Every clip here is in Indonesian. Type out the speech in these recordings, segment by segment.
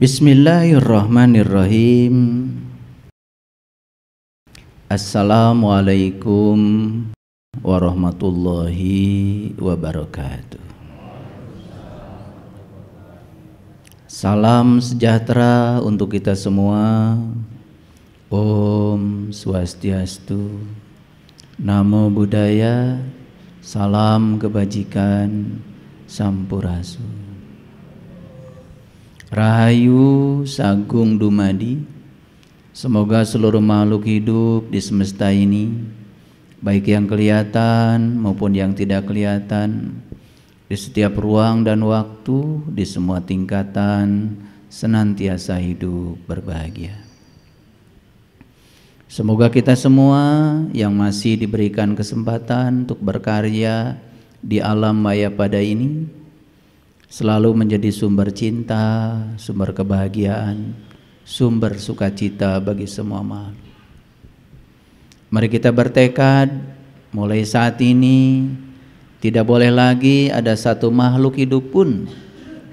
Bismillahirrahmanirrahim Assalamualaikum warahmatullahi wabarakatuh Salam sejahtera untuk kita semua Om Swastiastu Namo Buddhaya Salam kebajikan Sampurasun Rahayu Sagung Dumadi Semoga seluruh makhluk hidup di semesta ini Baik yang kelihatan maupun yang tidak kelihatan Di setiap ruang dan waktu Di semua tingkatan Senantiasa hidup berbahagia Semoga kita semua yang masih diberikan kesempatan untuk berkarya di alam maya pada ini selalu menjadi sumber cinta, sumber kebahagiaan, sumber sukacita bagi semua makhluk. Mari kita bertekad mulai saat ini tidak boleh lagi ada satu makhluk hidup pun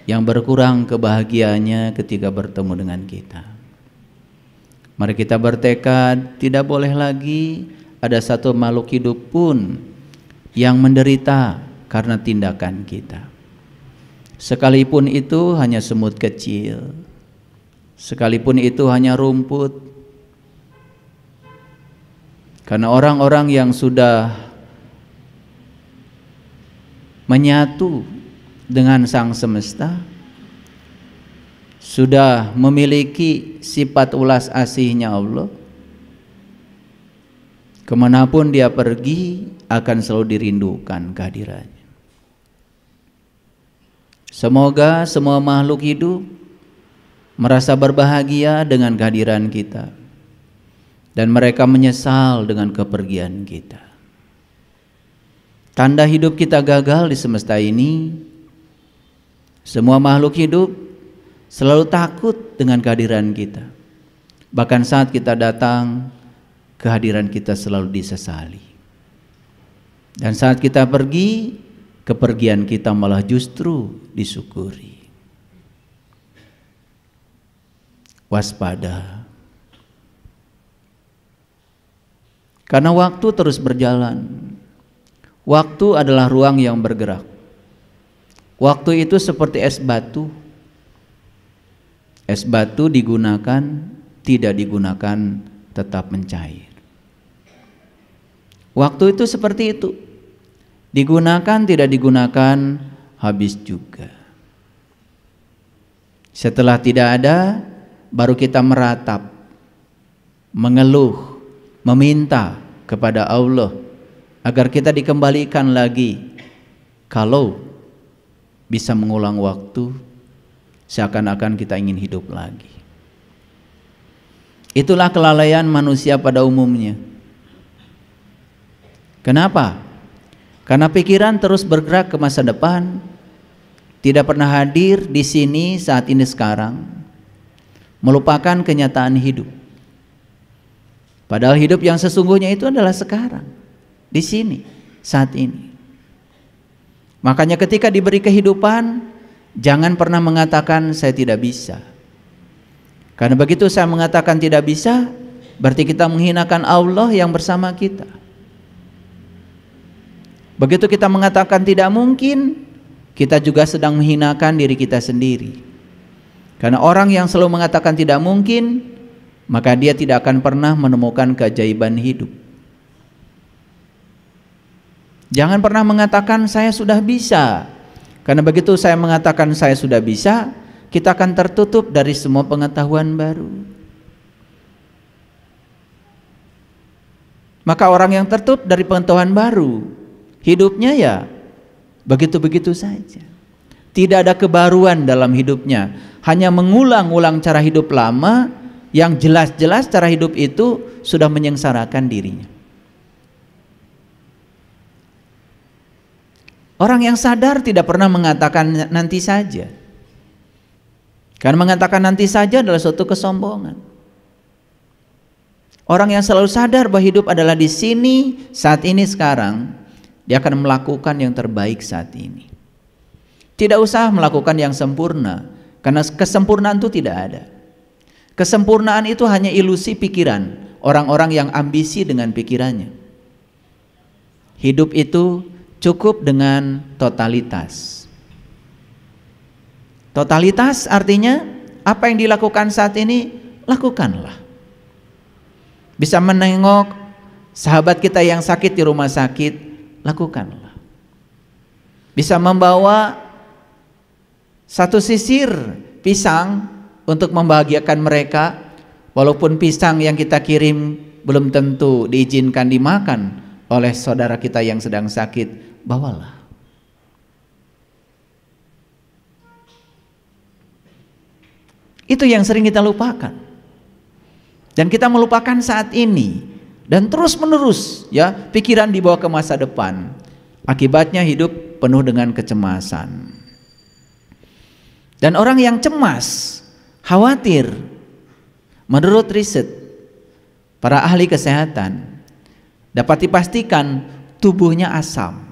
yang berkurang kebahagiaannya ketika bertemu dengan kita. Mari kita bertekad tidak boleh lagi ada satu makhluk hidup pun yang menderita karena tindakan kita. Sekalipun itu hanya semut kecil, sekalipun itu hanya rumput. Karena orang-orang yang sudah menyatu dengan sang semesta sudah memiliki sifat ulas asihnya Allah kemanapun dia pergi akan selalu dirindukan kehadirannya Semoga semua makhluk hidup merasa berbahagia dengan kehadiran kita dan mereka menyesal dengan kepergian kita. Tanda hidup kita gagal di semesta ini, semua makhluk hidup selalu takut dengan kehadiran kita. Bahkan saat kita datang, kehadiran kita selalu disesali. Dan saat kita pergi, kepergian kita malah justru disyukuri. Waspada. Karena waktu terus berjalan. Waktu adalah ruang yang bergerak. Waktu itu seperti es batu. Es batu digunakan, tidak digunakan, tetap mencair. Waktu itu seperti itu. Digunakan tidak digunakan habis juga. Setelah tidak ada baru kita meratap, mengeluh, meminta kepada Allah agar kita dikembalikan lagi kalau bisa mengulang waktu seakan-akan kita ingin hidup lagi. Itulah kelalaian manusia pada umumnya. Kenapa? Karena pikiran terus bergerak ke masa depan, tidak pernah hadir di sini saat ini sekarang, melupakan kenyataan hidup. Padahal hidup yang sesungguhnya itu adalah sekarang, di sini, saat ini. Makanya ketika diberi kehidupan, jangan pernah mengatakan saya tidak bisa. Karena begitu saya mengatakan tidak bisa, berarti kita menghinakan Allah yang bersama kita. Begitu kita mengatakan tidak mungkin, kita juga sedang menghinakan diri kita sendiri. Karena orang yang selalu mengatakan tidak mungkin, maka dia tidak akan pernah menemukan keajaiban hidup. Jangan pernah mengatakan saya sudah bisa. Karena begitu saya mengatakan saya sudah bisa, kita akan tertutup dari semua pengetahuan baru. Maka orang yang tertutup dari pengetahuan baru Hidupnya ya begitu-begitu saja. Tidak ada kebaruan dalam hidupnya. Hanya mengulang-ulang cara hidup lama yang jelas-jelas cara hidup itu sudah menyengsarakan dirinya. Orang yang sadar tidak pernah mengatakan nanti saja. Karena mengatakan nanti saja adalah suatu kesombongan. Orang yang selalu sadar bahwa hidup adalah di sini, saat ini, sekarang, dia akan melakukan yang terbaik saat ini. Tidak usah melakukan yang sempurna, karena kesempurnaan itu tidak ada. Kesempurnaan itu hanya ilusi pikiran orang-orang yang ambisi dengan pikirannya. Hidup itu cukup dengan totalitas. Totalitas artinya apa yang dilakukan saat ini lakukanlah. Bisa menengok sahabat kita yang sakit di rumah sakit, lakukanlah. Bisa membawa satu sisir pisang untuk membahagiakan mereka, walaupun pisang yang kita kirim belum tentu diizinkan dimakan oleh saudara kita yang sedang sakit, bawalah. Itu yang sering kita lupakan. Dan kita melupakan saat ini dan terus menerus ya pikiran dibawa ke masa depan akibatnya hidup penuh dengan kecemasan dan orang yang cemas khawatir menurut riset para ahli kesehatan dapat dipastikan tubuhnya asam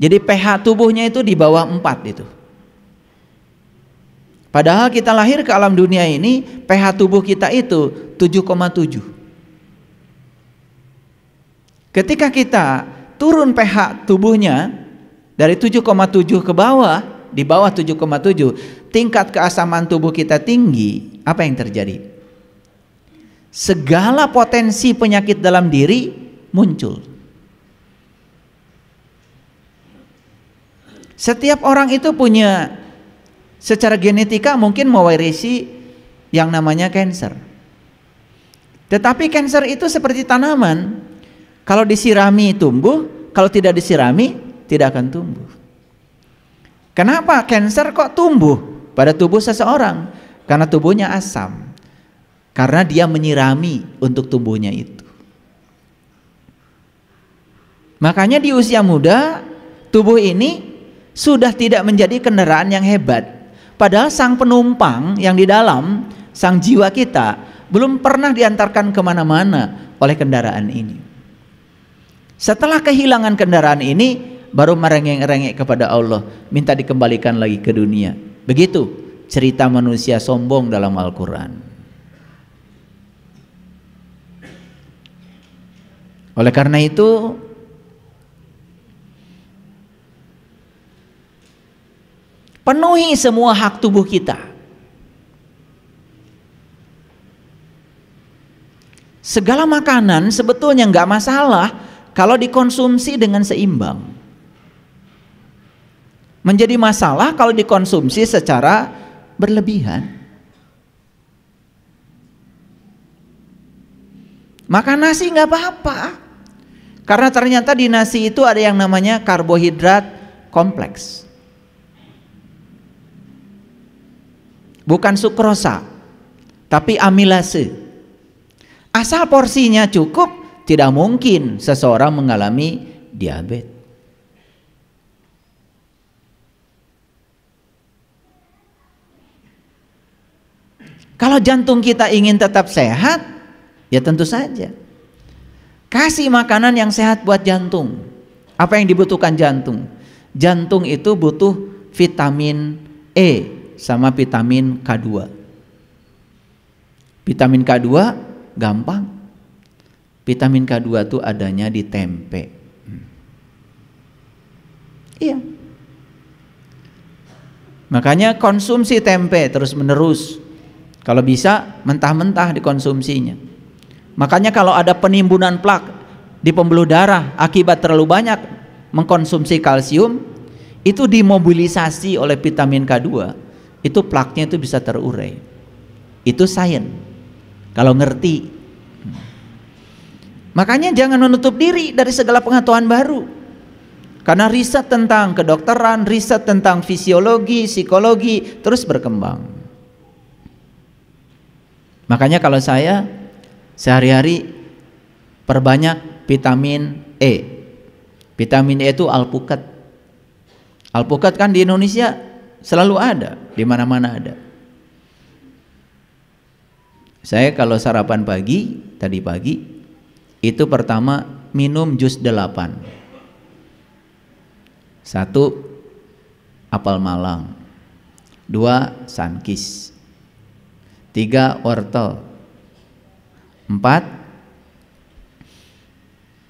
jadi pH tubuhnya itu di bawah 4 itu Padahal kita lahir ke alam dunia ini pH tubuh kita itu 7,7. Ketika kita turun pH tubuhnya dari 7,7 ke bawah, di bawah 7,7, tingkat keasaman tubuh kita tinggi, apa yang terjadi? Segala potensi penyakit dalam diri muncul. Setiap orang itu punya secara genetika mungkin mewarisi yang namanya cancer. Tetapi cancer itu seperti tanaman, kalau disirami tumbuh, kalau tidak disirami tidak akan tumbuh. Kenapa cancer kok tumbuh pada tubuh seseorang? Karena tubuhnya asam. Karena dia menyirami untuk tubuhnya itu. Makanya di usia muda tubuh ini sudah tidak menjadi kendaraan yang hebat. Padahal sang penumpang yang di dalam, sang jiwa kita, belum pernah diantarkan kemana-mana oleh kendaraan ini. Setelah kehilangan kendaraan ini, baru merengek-rengek kepada Allah, minta dikembalikan lagi ke dunia. Begitu cerita manusia sombong dalam Al-Quran. Oleh karena itu, Penuhi semua hak tubuh kita. Segala makanan sebetulnya nggak masalah kalau dikonsumsi dengan seimbang. Menjadi masalah kalau dikonsumsi secara berlebihan. Makan nasi nggak apa-apa. Karena ternyata di nasi itu ada yang namanya karbohidrat kompleks. bukan sukrosa tapi amilase asal porsinya cukup tidak mungkin seseorang mengalami diabetes Kalau jantung kita ingin tetap sehat, ya tentu saja. Kasih makanan yang sehat buat jantung. Apa yang dibutuhkan jantung? Jantung itu butuh vitamin E sama vitamin K2. Vitamin K2 gampang. Vitamin K2 itu adanya di tempe. Hmm. Iya. Makanya konsumsi tempe terus menerus. Kalau bisa mentah-mentah dikonsumsinya. Makanya kalau ada penimbunan plak di pembuluh darah akibat terlalu banyak mengkonsumsi kalsium itu dimobilisasi oleh vitamin K2 itu plaknya itu bisa terurai. Itu sains. Kalau ngerti. Makanya jangan menutup diri dari segala pengetahuan baru. Karena riset tentang kedokteran, riset tentang fisiologi, psikologi terus berkembang. Makanya kalau saya sehari-hari perbanyak vitamin E. Vitamin E itu alpukat. Alpukat kan di Indonesia selalu ada di mana-mana ada. Saya kalau sarapan pagi, tadi pagi, itu pertama minum jus delapan. Satu, apel malang. Dua, sankis. Tiga, wortel. Empat,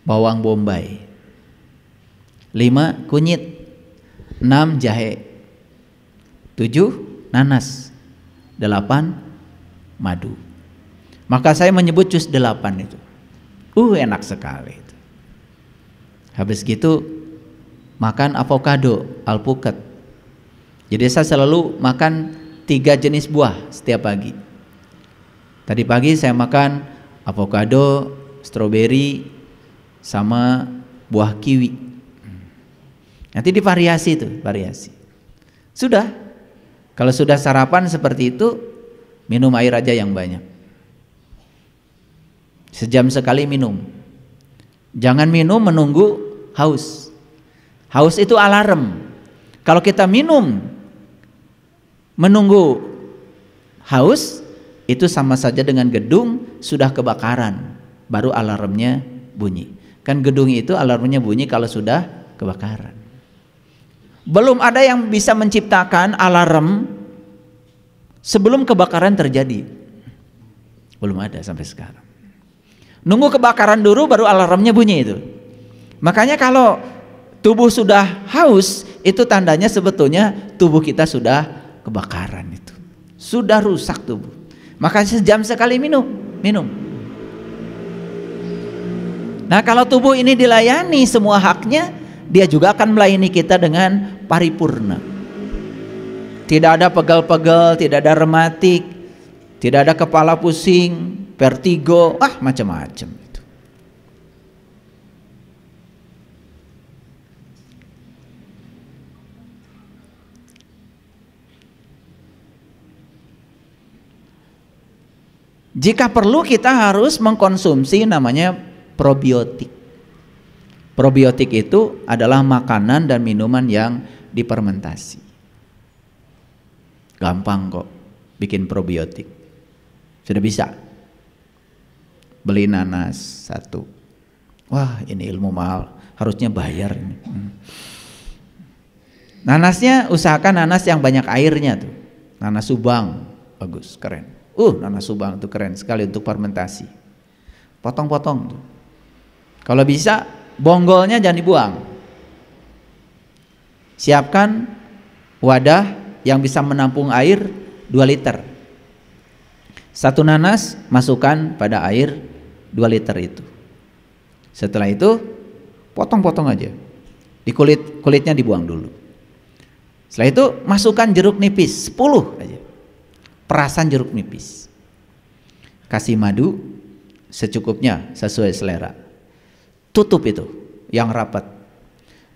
bawang bombay. Lima, kunyit. Enam, jahe tujuh nanas, delapan madu. Maka saya menyebut jus delapan itu. Uh enak sekali. Itu. Habis gitu makan avocado, alpukat. Jadi saya selalu makan tiga jenis buah setiap pagi. Tadi pagi saya makan avocado, stroberi, sama buah kiwi. Hmm. Nanti divariasi itu, variasi. Sudah, kalau sudah sarapan seperti itu, minum air aja yang banyak. Sejam sekali minum. Jangan minum menunggu haus. Haus itu alarm. Kalau kita minum menunggu haus, itu sama saja dengan gedung sudah kebakaran, baru alarmnya bunyi. Kan gedung itu alarmnya bunyi kalau sudah kebakaran. Belum ada yang bisa menciptakan alarm sebelum kebakaran terjadi. Belum ada sampai sekarang. Nunggu kebakaran dulu baru alarmnya bunyi itu. Makanya kalau tubuh sudah haus, itu tandanya sebetulnya tubuh kita sudah kebakaran itu. Sudah rusak tubuh. Makanya sejam sekali minum, minum. Nah, kalau tubuh ini dilayani semua haknya, dia juga akan melayani kita dengan paripurna. Tidak ada pegal-pegal, tidak ada rematik, tidak ada kepala pusing, vertigo, ah macam-macam. Jika perlu kita harus mengkonsumsi namanya probiotik. Probiotik itu adalah makanan dan minuman yang dipermentasi. Gampang kok bikin probiotik. Sudah bisa. Beli nanas satu. Wah ini ilmu mahal. Harusnya bayar. Hmm. Nanasnya usahakan nanas yang banyak airnya tuh. Nanas subang. Bagus, keren. Uh nanas subang tuh keren sekali untuk fermentasi. Potong-potong Kalau bisa bonggolnya jangan dibuang. Siapkan wadah yang bisa menampung air 2 liter. Satu nanas masukkan pada air 2 liter itu. Setelah itu potong-potong aja. Di kulit kulitnya dibuang dulu. Setelah itu masukkan jeruk nipis 10 aja. Perasan jeruk nipis. Kasih madu secukupnya sesuai selera tutup itu yang rapat.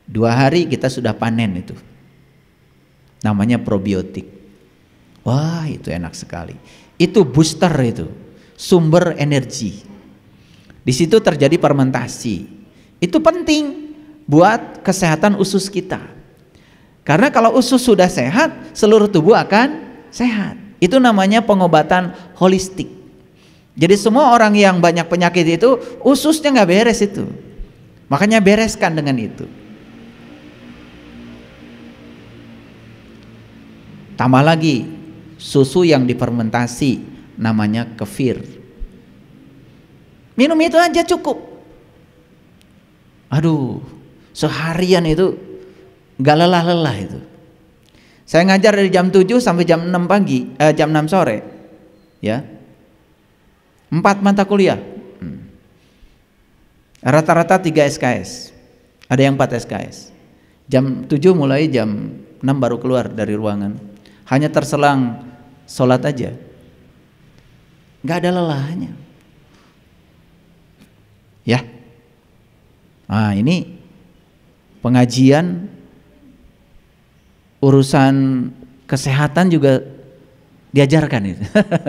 Dua hari kita sudah panen itu. Namanya probiotik. Wah itu enak sekali. Itu booster itu. Sumber energi. Di situ terjadi fermentasi. Itu penting buat kesehatan usus kita. Karena kalau usus sudah sehat, seluruh tubuh akan sehat. Itu namanya pengobatan holistik. Jadi semua orang yang banyak penyakit itu ususnya nggak beres itu. Makanya bereskan dengan itu. Tambah lagi susu yang difermentasi namanya kefir. Minum itu aja cukup. Aduh, seharian itu gak lelah-lelah itu. Saya ngajar dari jam 7 sampai jam 6 pagi, eh, jam 6 sore. Ya. Empat mata kuliah Rata-rata 3 SKS. Ada yang 4 SKS. Jam 7 mulai jam 6 baru keluar dari ruangan. Hanya terselang sholat aja. Gak ada lelahnya. Ya. Nah ini pengajian urusan kesehatan juga diajarkan itu.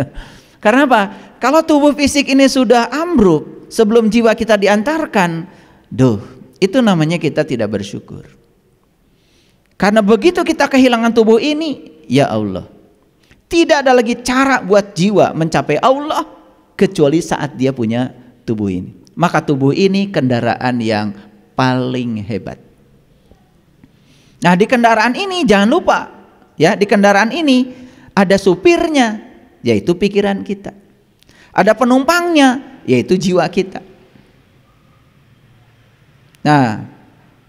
Karena apa? Kalau tubuh fisik ini sudah ambruk, sebelum jiwa kita diantarkan, duh, itu namanya kita tidak bersyukur. Karena begitu kita kehilangan tubuh ini, ya Allah, tidak ada lagi cara buat jiwa mencapai Allah kecuali saat dia punya tubuh ini. Maka tubuh ini kendaraan yang paling hebat. Nah, di kendaraan ini jangan lupa ya, di kendaraan ini ada supirnya yaitu pikiran kita. Ada penumpangnya yaitu jiwa kita. Nah,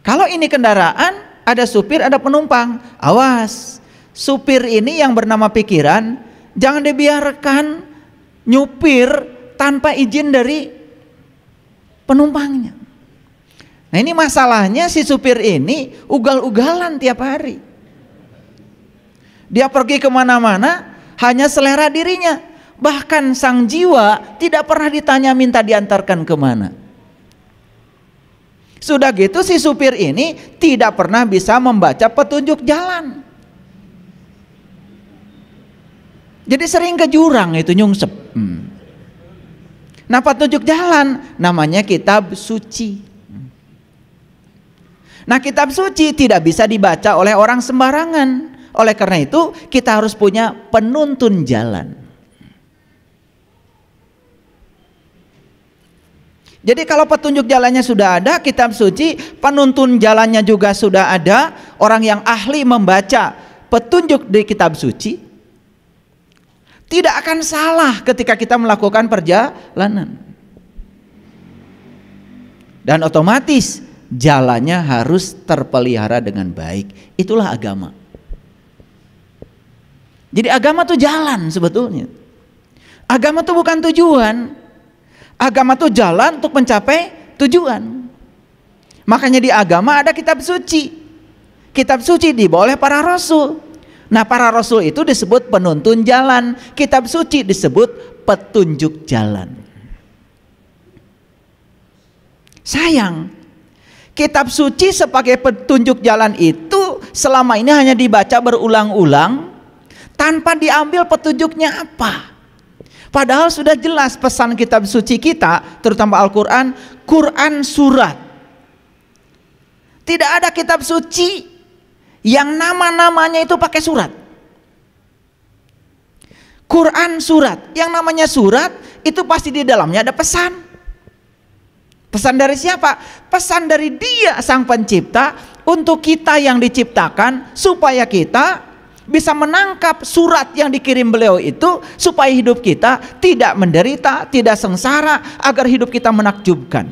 kalau ini kendaraan, ada supir, ada penumpang. Awas, supir ini yang bernama pikiran, jangan dibiarkan nyupir tanpa izin dari penumpangnya. Nah, ini masalahnya si supir ini ugal-ugalan tiap hari. Dia pergi kemana-mana hanya selera dirinya Bahkan sang jiwa tidak pernah ditanya minta diantarkan kemana. Sudah gitu si supir ini tidak pernah bisa membaca petunjuk jalan. Jadi sering ke jurang itu nyungsep. Hmm. Nah petunjuk jalan namanya kitab suci. Nah kitab suci tidak bisa dibaca oleh orang sembarangan. Oleh karena itu kita harus punya penuntun jalan. Jadi kalau petunjuk jalannya sudah ada, kitab suci, penuntun jalannya juga sudah ada, orang yang ahli membaca petunjuk di kitab suci tidak akan salah ketika kita melakukan perjalanan. Dan otomatis jalannya harus terpelihara dengan baik. Itulah agama. Jadi agama itu jalan sebetulnya. Agama itu bukan tujuan, Agama itu jalan untuk mencapai tujuan. Makanya di agama ada kitab suci. Kitab suci dibawa oleh para rasul. Nah, para rasul itu disebut penuntun jalan, kitab suci disebut petunjuk jalan. Sayang, kitab suci sebagai petunjuk jalan itu selama ini hanya dibaca berulang-ulang tanpa diambil petunjuknya apa. Padahal sudah jelas pesan kitab suci kita, terutama Al-Quran, Quran surat. Tidak ada kitab suci yang nama-namanya itu pakai surat. Quran surat, yang namanya surat itu pasti di dalamnya ada pesan. Pesan dari siapa? Pesan dari dia sang pencipta untuk kita yang diciptakan supaya kita bisa menangkap surat yang dikirim beliau itu supaya hidup kita tidak menderita, tidak sengsara, agar hidup kita menakjubkan.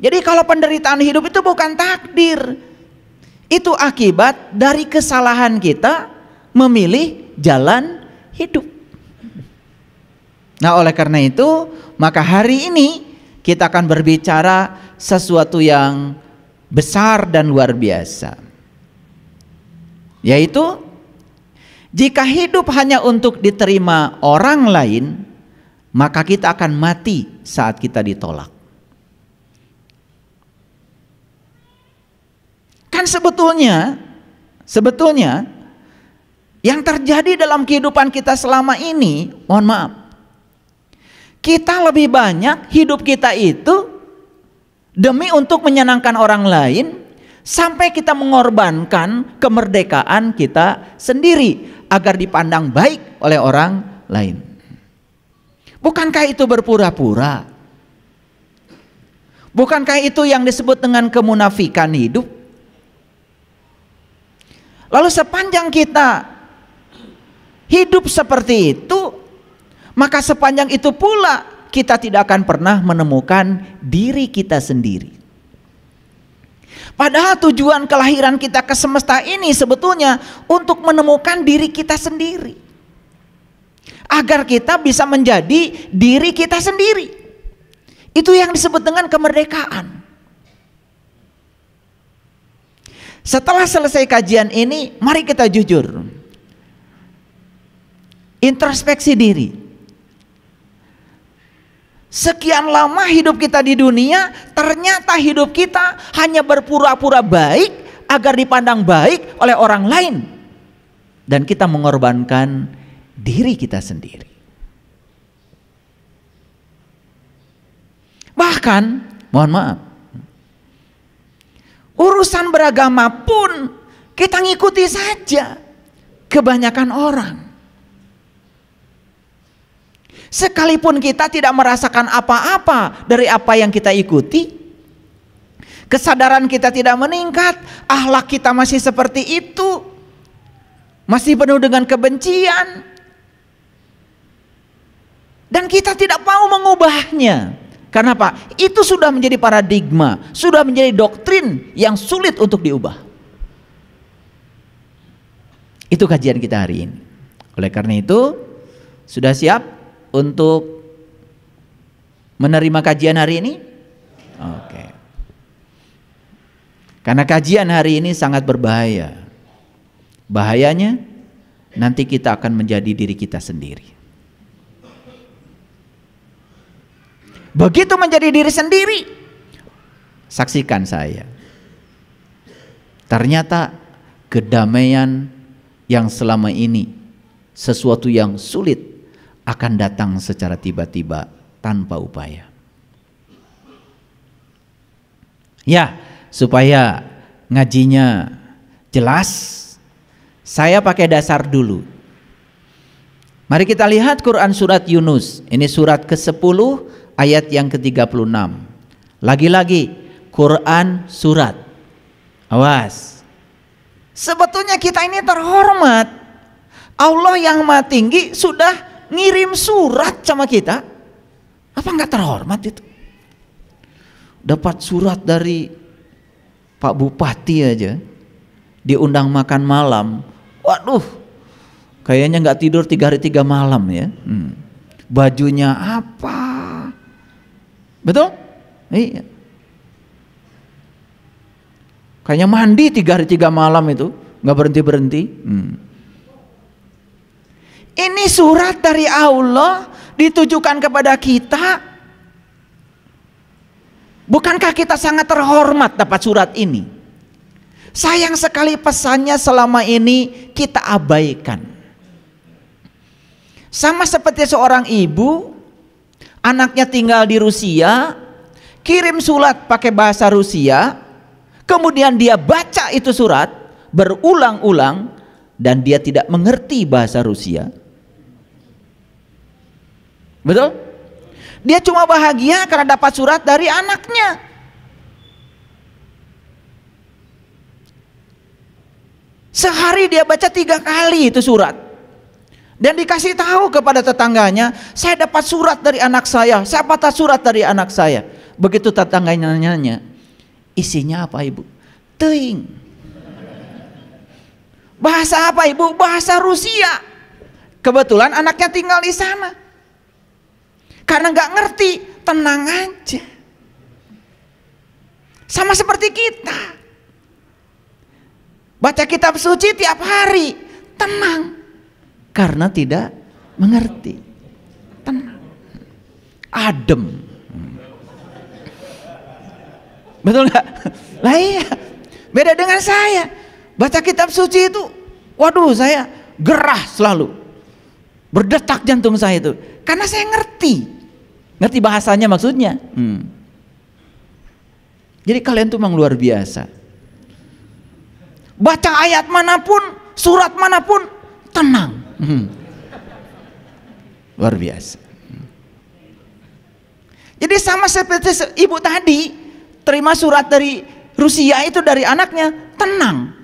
Jadi kalau penderitaan hidup itu bukan takdir. Itu akibat dari kesalahan kita memilih jalan hidup. Nah, oleh karena itu, maka hari ini kita akan berbicara sesuatu yang besar dan luar biasa. Yaitu jika hidup hanya untuk diterima orang lain, maka kita akan mati saat kita ditolak. Kan sebetulnya sebetulnya yang terjadi dalam kehidupan kita selama ini, mohon maaf. Kita lebih banyak hidup kita itu demi untuk menyenangkan orang lain Sampai kita mengorbankan kemerdekaan kita sendiri agar dipandang baik oleh orang lain. Bukankah itu berpura-pura? Bukankah itu yang disebut dengan kemunafikan hidup? Lalu sepanjang kita hidup seperti itu, maka sepanjang itu pula kita tidak akan pernah menemukan diri kita sendiri. Padahal tujuan kelahiran kita ke semesta ini sebetulnya untuk menemukan diri kita sendiri. Agar kita bisa menjadi diri kita sendiri. Itu yang disebut dengan kemerdekaan. Setelah selesai kajian ini, mari kita jujur. Introspeksi diri. Sekian lama hidup kita di dunia, ternyata hidup kita hanya berpura-pura baik agar dipandang baik oleh orang lain. Dan kita mengorbankan diri kita sendiri. Bahkan, mohon maaf, urusan beragama pun kita ngikuti saja kebanyakan orang. Sekalipun kita tidak merasakan apa-apa dari apa yang kita ikuti, kesadaran kita tidak meningkat, ahlak kita masih seperti itu, masih penuh dengan kebencian, dan kita tidak mau mengubahnya. Karena apa? Itu sudah menjadi paradigma, sudah menjadi doktrin yang sulit untuk diubah. Itu kajian kita hari ini. Oleh karena itu, sudah siap? untuk menerima kajian hari ini? Oke. Karena kajian hari ini sangat berbahaya. Bahayanya nanti kita akan menjadi diri kita sendiri. Begitu menjadi diri sendiri, saksikan saya. Ternyata kedamaian yang selama ini sesuatu yang sulit akan datang secara tiba-tiba tanpa upaya. Ya, supaya ngajinya jelas, saya pakai dasar dulu. Mari kita lihat Quran surat Yunus. Ini surat ke-10 ayat yang ke-36. Lagi-lagi Quran surat. Awas. Sebetulnya kita ini terhormat. Allah yang Maha Tinggi sudah ngirim surat sama kita apa nggak terhormat itu dapat surat dari Pak Bupati aja diundang makan malam waduh kayaknya nggak tidur tiga hari tiga malam ya hmm. bajunya apa betul iya kayaknya mandi tiga hari tiga malam itu nggak berhenti berhenti hmm. Ini surat dari Allah ditujukan kepada kita. Bukankah kita sangat terhormat dapat surat ini? Sayang sekali pesannya selama ini kita abaikan. Sama seperti seorang ibu, anaknya tinggal di Rusia, kirim surat pakai bahasa Rusia, kemudian dia baca itu surat berulang-ulang dan dia tidak mengerti bahasa Rusia Betul? Dia cuma bahagia karena dapat surat dari anaknya. Sehari dia baca tiga kali itu surat. Dan dikasih tahu kepada tetangganya, saya dapat surat dari anak saya, saya patah surat dari anak saya. Begitu tetangganya nanya, isinya apa ibu? Teing. Bahasa apa ibu? Bahasa Rusia. Kebetulan anaknya tinggal di sana. Karena nggak ngerti, tenang aja. Sama seperti kita. Baca kitab suci tiap hari, tenang. Karena tidak mengerti. Tenang. Adem. Betul nggak? Lah iya. Beda dengan saya. Baca kitab suci itu, waduh saya gerah selalu. Berdetak jantung saya itu. Karena saya ngerti. Ngerti bahasanya maksudnya? Hmm. Jadi kalian tuh memang luar biasa. Baca ayat manapun, surat manapun, tenang. Hmm. Luar biasa. Jadi sama seperti ibu tadi, terima surat dari Rusia itu dari anaknya, tenang.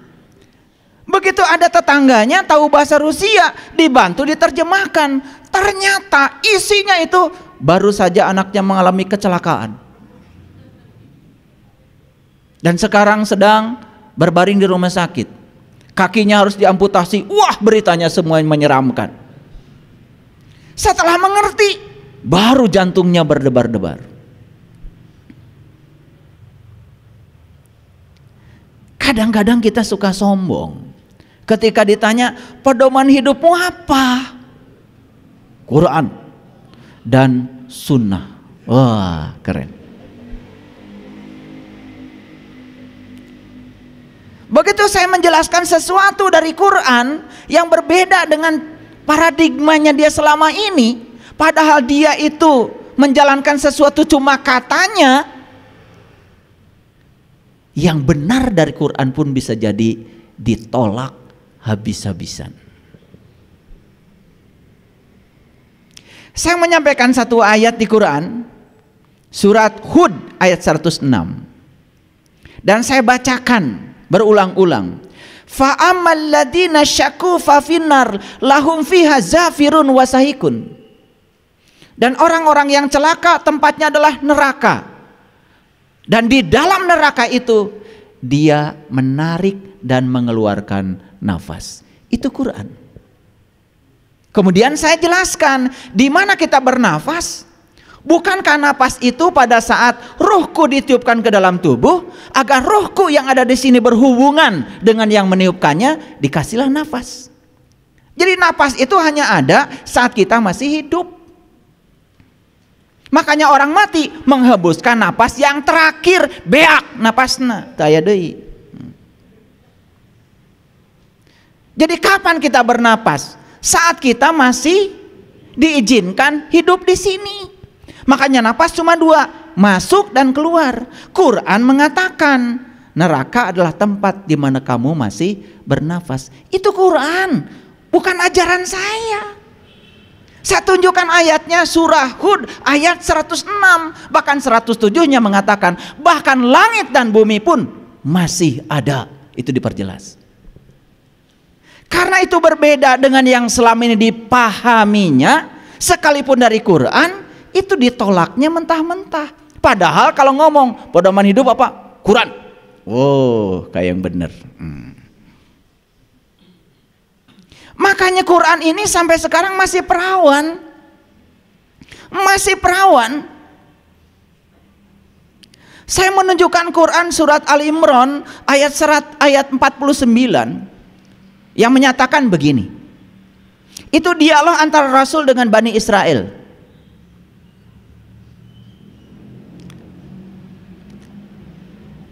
Begitu ada tetangganya tahu bahasa Rusia, dibantu diterjemahkan. Ternyata isinya itu baru saja anaknya mengalami kecelakaan. Dan sekarang sedang berbaring di rumah sakit. Kakinya harus diamputasi. Wah, beritanya semua menyeramkan. Setelah mengerti, baru jantungnya berdebar-debar. Kadang-kadang kita suka sombong. Ketika ditanya, pedoman hidupmu apa? Quran, dan sunnah. Wah, keren. Begitu saya menjelaskan sesuatu dari Quran yang berbeda dengan paradigmanya dia selama ini, padahal dia itu menjalankan sesuatu cuma katanya, yang benar dari Quran pun bisa jadi ditolak habis-habisan. Saya menyampaikan satu ayat di Quran surat Hud ayat 106. Dan saya bacakan berulang-ulang. ladina syaku fa lahum fiha zafirun wasahikun. Dan orang-orang yang celaka tempatnya adalah neraka. Dan di dalam neraka itu dia menarik dan mengeluarkan nafas. Itu Quran. Kemudian saya jelaskan di mana kita bernafas. Bukankah nafas itu pada saat rohku ditiupkan ke dalam tubuh agar rohku yang ada di sini berhubungan dengan yang meniupkannya dikasihlah nafas. Jadi nafas itu hanya ada saat kita masih hidup. Makanya orang mati menghembuskan nafas yang terakhir beak nafasnya daya deui. Hmm. Jadi kapan kita bernapas? saat kita masih diizinkan hidup di sini. Makanya nafas cuma dua, masuk dan keluar. Quran mengatakan neraka adalah tempat di mana kamu masih bernafas. Itu Quran, bukan ajaran saya. Saya tunjukkan ayatnya surah Hud ayat 106 bahkan 107-nya mengatakan bahkan langit dan bumi pun masih ada. Itu diperjelas. Karena itu berbeda dengan yang selama ini dipahaminya, sekalipun dari Quran, itu ditolaknya mentah-mentah. Padahal kalau ngomong pedoman hidup apa? Quran. Wow, kayak yang benar. Hmm. Makanya Quran ini sampai sekarang masih perawan. Masih perawan. Saya menunjukkan Quran surat Al Imran ayat serat, ayat 49 yang menyatakan begini. Itu dialog antara Rasul dengan Bani Israel.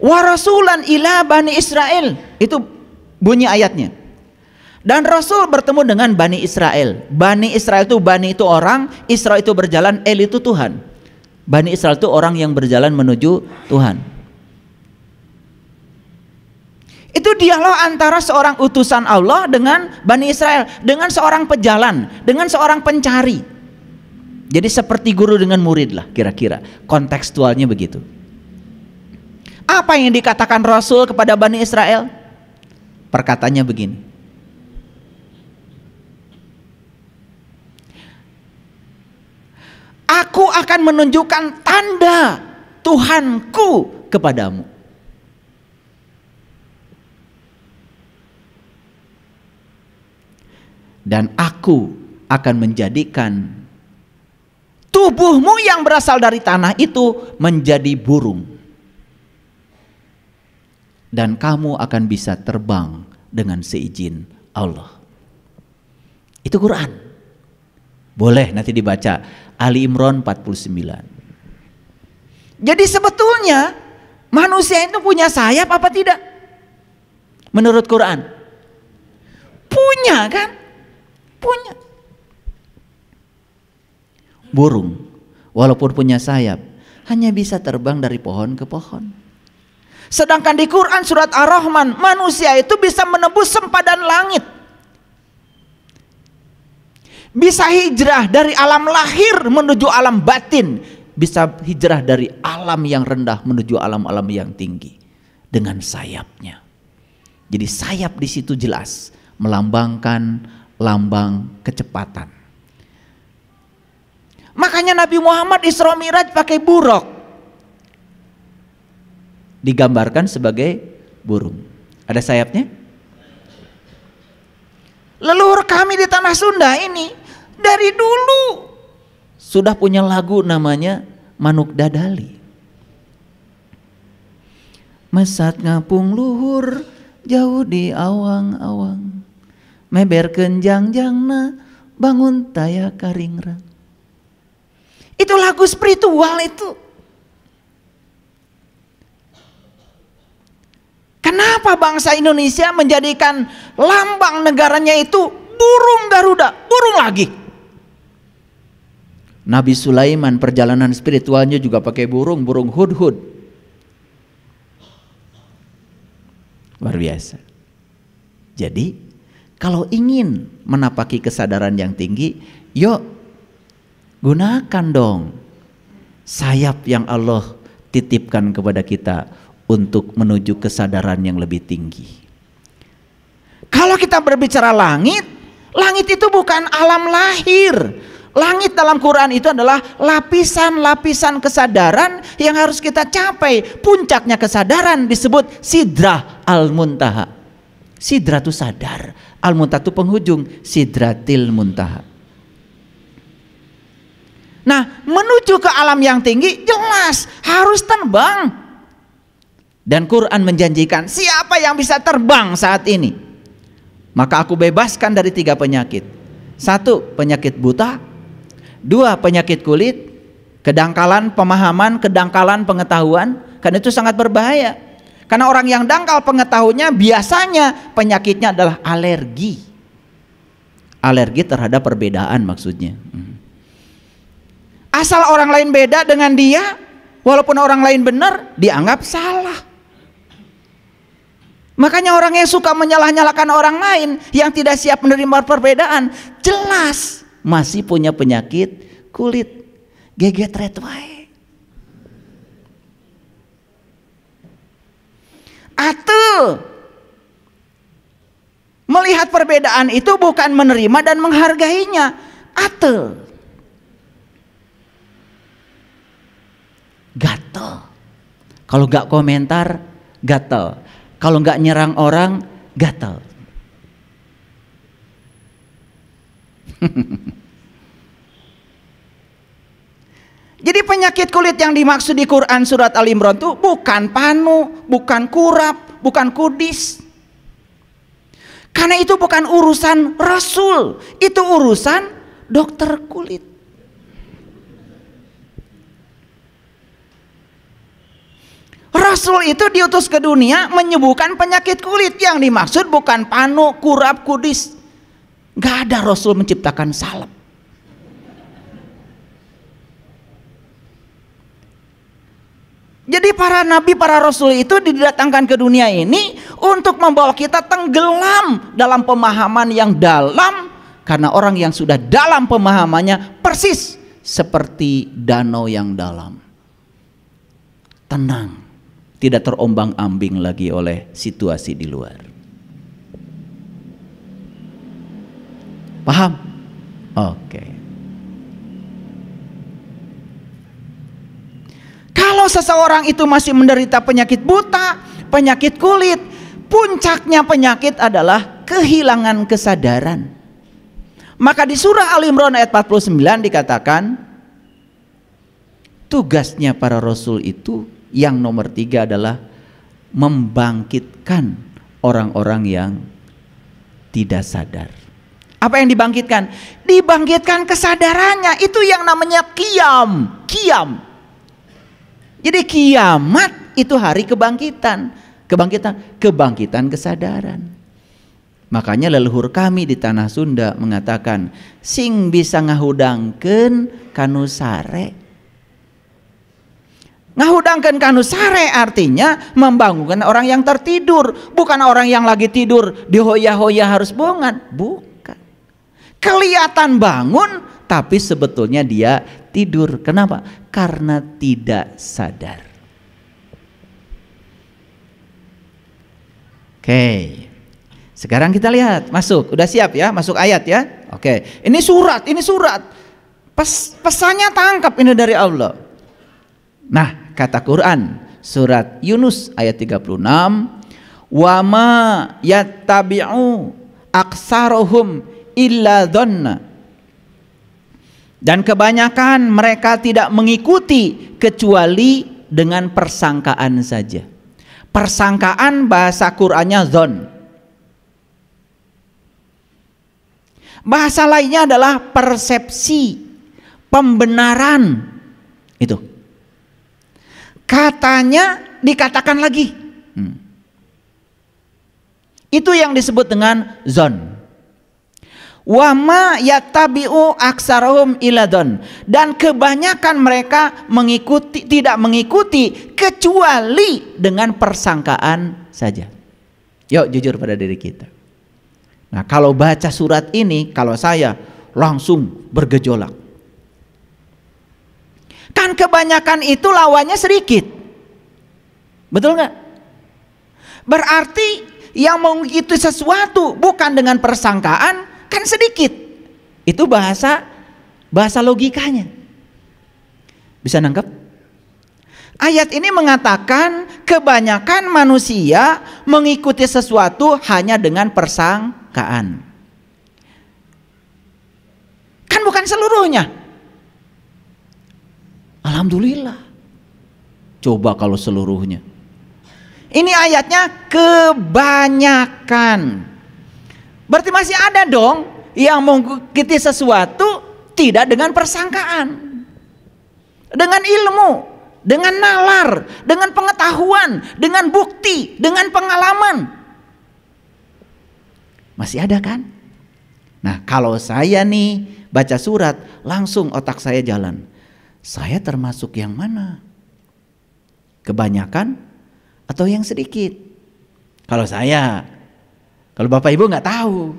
Warasulan rasulan ila Bani Israel. Itu bunyi ayatnya. Dan Rasul bertemu dengan Bani Israel. Bani Israel itu Bani itu orang, Israel itu berjalan, El itu Tuhan. Bani Israel itu orang yang berjalan menuju Tuhan. Itu dialog antara seorang utusan Allah dengan Bani Israel, dengan seorang pejalan, dengan seorang pencari. Jadi seperti guru dengan murid lah kira-kira. Kontekstualnya begitu. Apa yang dikatakan Rasul kepada Bani Israel? Perkataannya begini. Aku akan menunjukkan tanda Tuhanku kepadamu dan aku akan menjadikan tubuhmu yang berasal dari tanah itu menjadi burung dan kamu akan bisa terbang dengan seizin Allah. Itu Quran. Boleh nanti dibaca Ali Imran 49. Jadi sebetulnya manusia itu punya sayap apa tidak? Menurut Quran. Punya kan? Punya. Burung, walaupun punya sayap, hanya bisa terbang dari pohon ke pohon. Sedangkan di Quran surat Ar-Rahman, manusia itu bisa menebus sempadan langit. Bisa hijrah dari alam lahir menuju alam batin. Bisa hijrah dari alam yang rendah menuju alam-alam yang tinggi. Dengan sayapnya. Jadi sayap di situ jelas melambangkan lambang kecepatan. Makanya Nabi Muhammad Isra Miraj pakai buruk. Digambarkan sebagai burung. Ada sayapnya? Leluhur kami di tanah Sunda ini dari dulu sudah punya lagu namanya Manuk Dadali. Mesat ngapung luhur jauh di awang-awang meberken jangjangna bangun taya karingra. Itu lagu spiritual itu. Kenapa bangsa Indonesia menjadikan lambang negaranya itu burung Garuda, burung lagi? Nabi Sulaiman perjalanan spiritualnya juga pakai burung, burung hudhud. Luar biasa. Jadi kalau ingin menapaki kesadaran yang tinggi, yuk gunakan dong sayap yang Allah titipkan kepada kita untuk menuju kesadaran yang lebih tinggi. Kalau kita berbicara langit, langit itu bukan alam lahir. Langit dalam Quran itu adalah lapisan-lapisan kesadaran yang harus kita capai. Puncaknya kesadaran disebut sidrah al-muntaha. Sidrah itu sadar, al muntah itu penghujung sidratil muntaha nah menuju ke alam yang tinggi jelas harus terbang dan Quran menjanjikan siapa yang bisa terbang saat ini maka aku bebaskan dari tiga penyakit satu penyakit buta dua penyakit kulit kedangkalan pemahaman kedangkalan pengetahuan karena itu sangat berbahaya karena orang yang dangkal pengetahuannya biasanya penyakitnya adalah alergi. Alergi terhadap perbedaan maksudnya. Hmm. Asal orang lain beda dengan dia, walaupun orang lain benar, dianggap salah. Makanya orang yang suka menyalah-nyalakan orang lain yang tidak siap menerima perbedaan, jelas masih punya penyakit kulit geget red wine. Atau Melihat perbedaan itu bukan menerima dan menghargainya. Atau Gatel. Kalau gak komentar, gatel. Kalau gak nyerang orang, gatel. Jadi penyakit kulit yang dimaksud di Quran surat Al Imran itu bukan panu, bukan kurap, bukan kudis. Karena itu bukan urusan rasul, itu urusan dokter kulit. Rasul itu diutus ke dunia menyembuhkan penyakit kulit yang dimaksud bukan panu, kurap, kudis. Gak ada Rasul menciptakan salep. Jadi para nabi, para rasul itu didatangkan ke dunia ini untuk membawa kita tenggelam dalam pemahaman yang dalam karena orang yang sudah dalam pemahamannya persis seperti danau yang dalam. Tenang, tidak terombang-ambing lagi oleh situasi di luar. Paham? Oke. Okay. Kalau seseorang itu masih menderita penyakit buta, penyakit kulit, puncaknya penyakit adalah kehilangan kesadaran. Maka di surah Al Imran ayat 49 dikatakan tugasnya para rasul itu yang nomor tiga adalah membangkitkan orang-orang yang tidak sadar. Apa yang dibangkitkan? Dibangkitkan kesadarannya. Itu yang namanya kiam. Kiam. Jadi kiamat itu hari kebangkitan, kebangkitan, kebangkitan kesadaran. Makanya leluhur kami di tanah Sunda mengatakan, sing bisa ngahudangkeun kanusare. Ngahudangkeun sare artinya membangunkan orang yang tertidur, bukan orang yang lagi tidur hoya-hoya harus bongan, bukan. Kelihatan bangun tapi sebetulnya dia tidur. Kenapa? karena tidak sadar. Oke. Sekarang kita lihat, masuk. Udah siap ya, masuk ayat ya. Oke. Ini surat, ini surat. Pes, pesannya tangkap ini dari Allah. Nah, kata Quran surat Yunus ayat 36, "Wa ma yattabi'u aksarohum illa dhanna." Dan kebanyakan mereka tidak mengikuti kecuali dengan persangkaan saja. Persangkaan bahasa Qur'annya zon. Bahasa lainnya adalah persepsi, pembenaran. Itu. Katanya dikatakan lagi. Hmm. Itu yang disebut dengan zon. Wama yatabi'u aksarohum iladon dan kebanyakan mereka mengikuti tidak mengikuti kecuali dengan persangkaan saja. Yuk jujur pada diri kita. Nah, kalau baca surat ini kalau saya langsung bergejolak. Kan kebanyakan itu lawannya sedikit. Betul nggak? Berarti yang mengikuti sesuatu bukan dengan persangkaan kan sedikit. Itu bahasa bahasa logikanya. Bisa nangkep Ayat ini mengatakan kebanyakan manusia mengikuti sesuatu hanya dengan persangkaan. Kan bukan seluruhnya. Alhamdulillah. Coba kalau seluruhnya. Ini ayatnya kebanyakan. Berarti masih ada dong yang mengikuti sesuatu tidak dengan persangkaan. Dengan ilmu, dengan nalar, dengan pengetahuan, dengan bukti, dengan pengalaman. Masih ada kan? Nah, kalau saya nih baca surat, langsung otak saya jalan. Saya termasuk yang mana? Kebanyakan atau yang sedikit? Kalau saya kalau bapak ibu nggak tahu,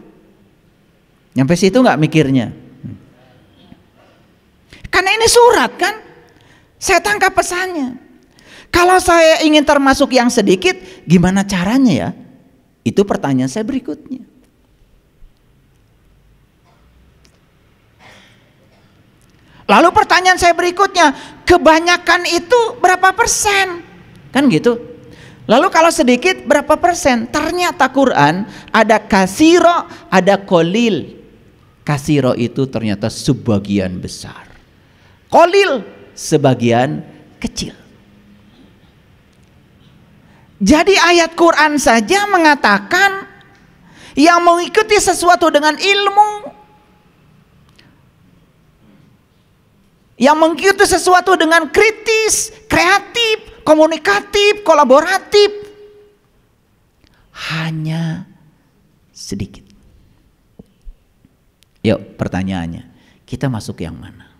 nyampe situ nggak mikirnya. Karena ini surat kan, saya tangkap pesannya. Kalau saya ingin termasuk yang sedikit, gimana caranya ya? Itu pertanyaan saya berikutnya. Lalu pertanyaan saya berikutnya, kebanyakan itu berapa persen? Kan gitu. Lalu kalau sedikit berapa persen? Ternyata Quran ada kasiro, ada kolil. Kasiro itu ternyata sebagian besar. Kolil sebagian kecil. Jadi ayat Quran saja mengatakan yang mengikuti sesuatu dengan ilmu yang mengikuti sesuatu dengan kritis, kreatif, komunikatif, kolaboratif. Hanya sedikit. Yuk pertanyaannya, kita masuk yang mana?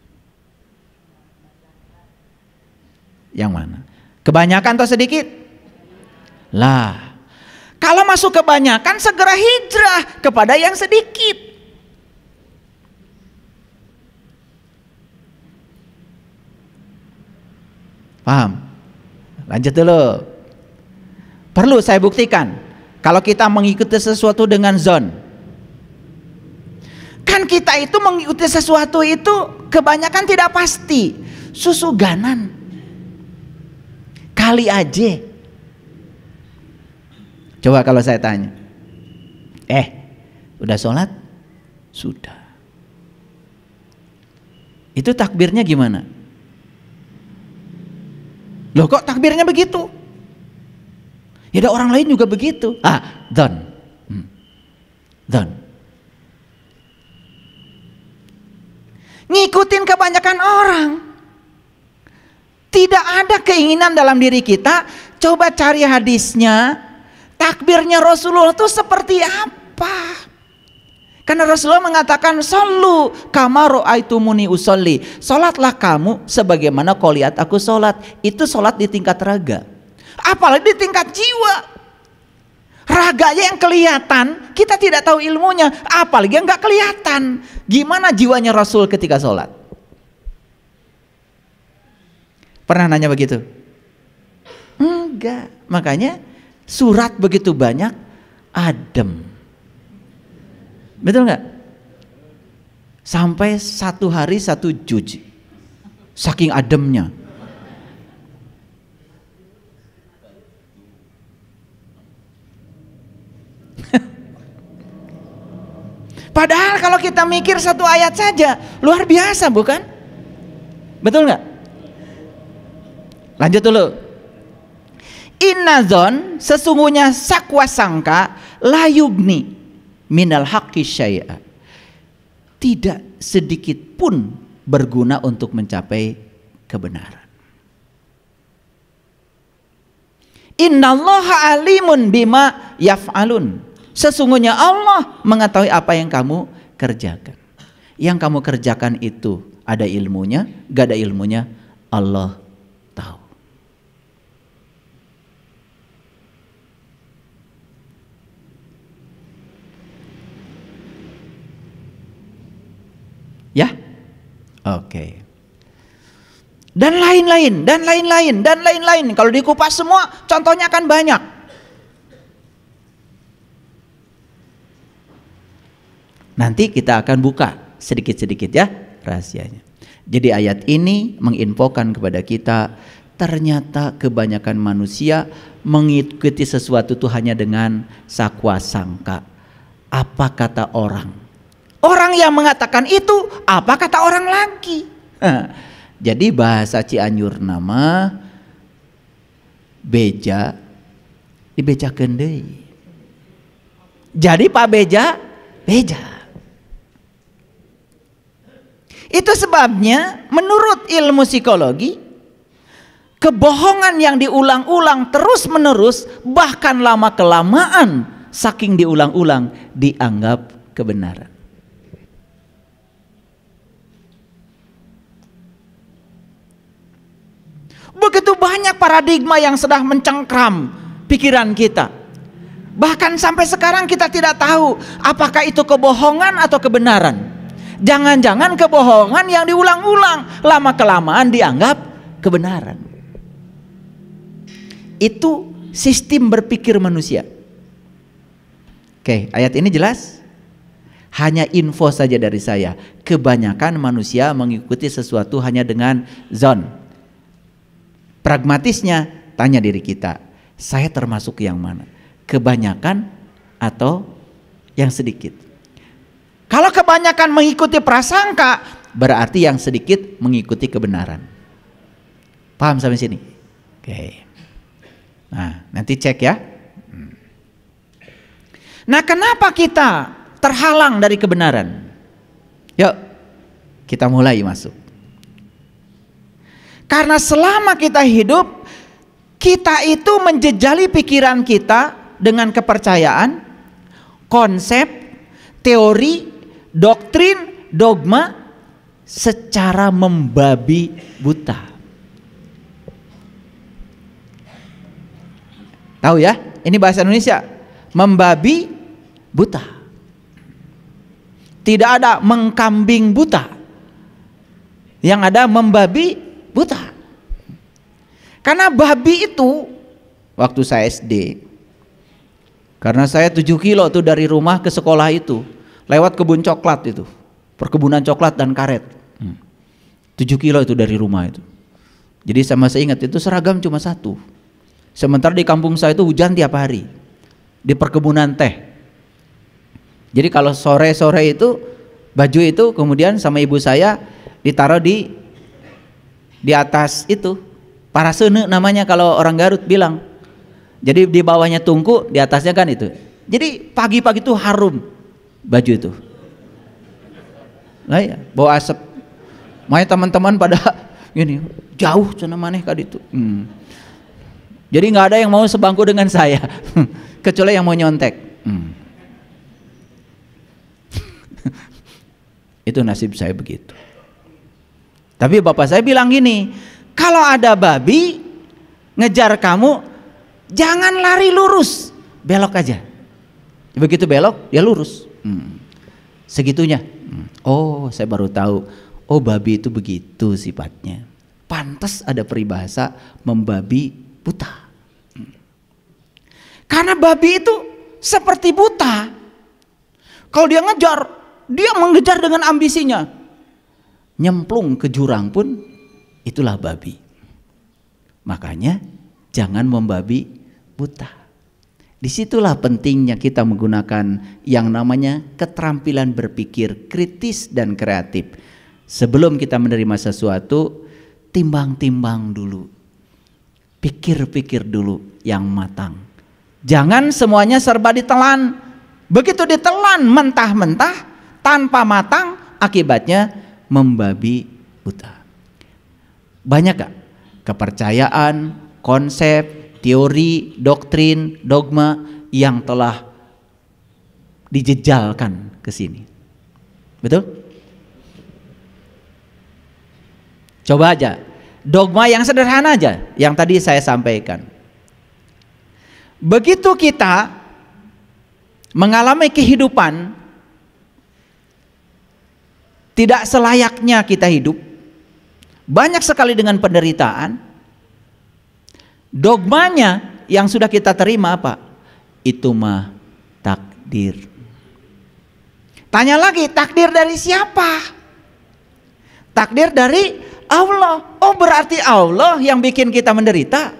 Yang mana? Kebanyakan atau sedikit? Lah, kalau masuk kebanyakan segera hijrah kepada yang sedikit. Paham? Lanjut dulu. Perlu saya buktikan kalau kita mengikuti sesuatu dengan zon. Kan kita itu mengikuti sesuatu itu kebanyakan tidak pasti. Susu ganan. Kali aja. Coba kalau saya tanya. Eh, udah sholat? Sudah. Itu takbirnya gimana? Loh kok takbirnya begitu? Ya ada orang lain juga begitu. Ah, don. Hmm. Don. Ngikutin kebanyakan orang. Tidak ada keinginan dalam diri kita. Coba cari hadisnya. Takbirnya Rasulullah itu seperti apa? Karena Rasulullah mengatakan solu kamaru aitumuni usolli. Salatlah kamu sebagaimana kau lihat aku salat. Itu salat di tingkat raga. Apalagi di tingkat jiwa. Raganya yang kelihatan, kita tidak tahu ilmunya, apalagi yang nggak kelihatan. Gimana jiwanya Rasul ketika solat? Pernah nanya begitu? Enggak. Makanya surat begitu banyak, adem. Betul nggak? Sampai satu hari satu juj. Saking ademnya. Padahal kalau kita mikir satu ayat saja, luar biasa bukan? Betul nggak? Lanjut dulu. Inazon sesungguhnya sakwa sangka layubni minal haqqi syai'a. Tidak sedikit pun berguna untuk mencapai kebenaran. Innallaha alimun bima yaf'alun. Sesungguhnya Allah mengetahui apa yang kamu kerjakan. Yang kamu kerjakan itu ada ilmunya, gak ada ilmunya Allah tahu. Oke. Dan lain-lain, dan lain-lain, dan lain-lain. Kalau dikupas semua, contohnya akan banyak. Nanti kita akan buka sedikit-sedikit ya rahasianya. Jadi ayat ini menginfokan kepada kita ternyata kebanyakan manusia mengikuti sesuatu itu hanya dengan sakwa sangka. Apa kata orang? Orang yang mengatakan itu apa kata orang lagi? jadi bahasa Cianjur nama beja di beja kendai. Jadi Pak Beja, beja. Itu sebabnya menurut ilmu psikologi kebohongan yang diulang-ulang terus-menerus bahkan lama kelamaan saking diulang-ulang dianggap kebenaran. Begitu banyak paradigma yang sedang mencengkram pikiran kita. Bahkan sampai sekarang kita tidak tahu apakah itu kebohongan atau kebenaran. Jangan-jangan kebohongan yang diulang-ulang lama kelamaan dianggap kebenaran. Itu sistem berpikir manusia. Oke, ayat ini jelas? Hanya info saja dari saya. Kebanyakan manusia mengikuti sesuatu hanya dengan zon Pragmatisnya tanya diri kita, saya termasuk yang mana? Kebanyakan atau yang sedikit? Kalau kebanyakan mengikuti prasangka, berarti yang sedikit mengikuti kebenaran. Paham sampai sini? Oke. Nah, nanti cek ya. Hmm. Nah, kenapa kita terhalang dari kebenaran? Yuk, kita mulai masuk. Karena selama kita hidup, kita itu menjejali pikiran kita dengan kepercayaan, konsep, teori, doktrin, dogma secara membabi buta. Tahu ya? Ini bahasa Indonesia. Membabi buta. Tidak ada mengkambing buta. Yang ada membabi buta. Karena babi itu waktu saya SD karena saya 7 kilo tuh dari rumah ke sekolah itu lewat kebun coklat itu perkebunan coklat dan karet hmm. tujuh 7 kilo itu dari rumah itu jadi sama saya ingat itu seragam cuma satu sementara di kampung saya itu hujan tiap hari di perkebunan teh jadi kalau sore-sore itu baju itu kemudian sama ibu saya ditaruh di di atas itu para seni namanya kalau orang Garut bilang. Jadi di bawahnya tungku, di atasnya kan itu. Jadi pagi-pagi tuh harum baju itu. Lah ya, bawa asap. Makanya teman-teman pada ini jauh cuman maneh kali itu. Hmm. Jadi nggak ada yang mau sebangku dengan saya, kecuali yang mau nyontek. Hmm. itu nasib saya begitu. Tapi bapak saya bilang gini, kalau ada babi ngejar kamu, jangan lari lurus, belok aja. Begitu belok, dia lurus. Hmm. Segitunya. Hmm. Oh, saya baru tahu. Oh, babi itu begitu sifatnya. Pantas ada peribahasa membabi buta. Hmm. Karena babi itu seperti buta. Kalau dia ngejar, dia mengejar dengan ambisinya nyemplung ke jurang pun itulah babi. Makanya jangan membabi buta. Disitulah pentingnya kita menggunakan yang namanya keterampilan berpikir kritis dan kreatif. Sebelum kita menerima sesuatu, timbang-timbang dulu. Pikir-pikir dulu yang matang. Jangan semuanya serba ditelan. Begitu ditelan mentah-mentah tanpa matang, akibatnya membabi buta. Banyak gak? Kepercayaan, konsep, teori, doktrin, dogma yang telah dijejalkan ke sini. Betul? Coba aja. Dogma yang sederhana aja yang tadi saya sampaikan. Begitu kita mengalami kehidupan tidak selayaknya kita hidup. Banyak sekali dengan penderitaan. Dogmanya yang sudah kita terima apa? Itu mah takdir. Tanya lagi, takdir dari siapa? Takdir dari Allah. Oh, berarti Allah yang bikin kita menderita.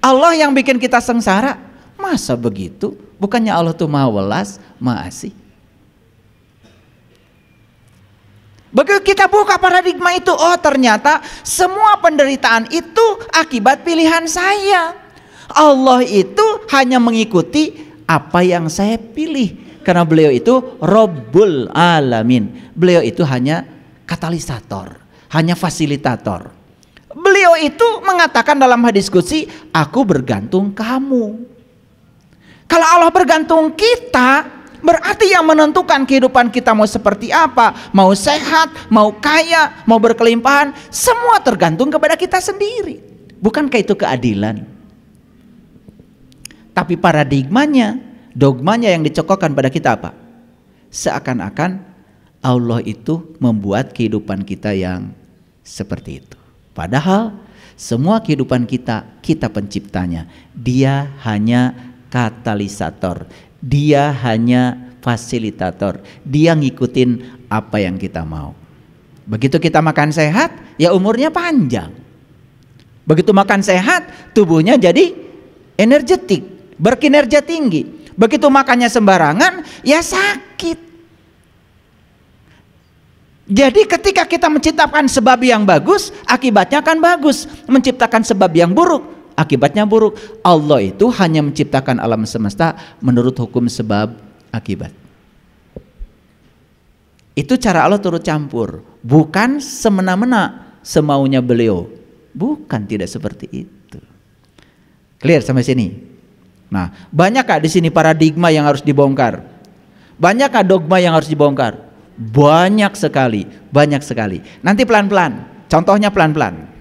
Allah yang bikin kita sengsara. Masa begitu? Bukannya Allah tuh Maha Welas, Maha Asih? Begitu kita buka paradigma itu, oh ternyata semua penderitaan itu akibat pilihan saya. Allah itu hanya mengikuti apa yang saya pilih. Karena beliau itu robul Alamin. Beliau itu hanya katalisator, hanya fasilitator. Beliau itu mengatakan dalam hadis kutsi, aku bergantung kamu. Kalau Allah bergantung kita, Berarti yang menentukan kehidupan kita mau seperti apa, mau sehat, mau kaya, mau berkelimpahan, semua tergantung kepada kita sendiri. Bukankah itu keadilan? Tapi paradigmanya, dogmanya yang dicokokkan pada kita apa? Seakan-akan Allah itu membuat kehidupan kita yang seperti itu. Padahal semua kehidupan kita, kita penciptanya. Dia hanya katalisator dia hanya fasilitator. Dia ngikutin apa yang kita mau. Begitu kita makan sehat, ya umurnya panjang. Begitu makan sehat, tubuhnya jadi energetik, berkinerja tinggi. Begitu makannya sembarangan, ya sakit. Jadi ketika kita menciptakan sebab yang bagus, akibatnya akan bagus. Menciptakan sebab yang buruk, akibatnya buruk. Allah itu hanya menciptakan alam semesta menurut hukum sebab akibat. Itu cara Allah turut campur, bukan semena-mena semaunya beliau. Bukan tidak seperti itu. Clear sampai sini? Nah, banyakkah di sini paradigma yang harus dibongkar. banyakkah dogma yang harus dibongkar. Banyak sekali, banyak sekali. Nanti pelan-pelan. Contohnya pelan-pelan.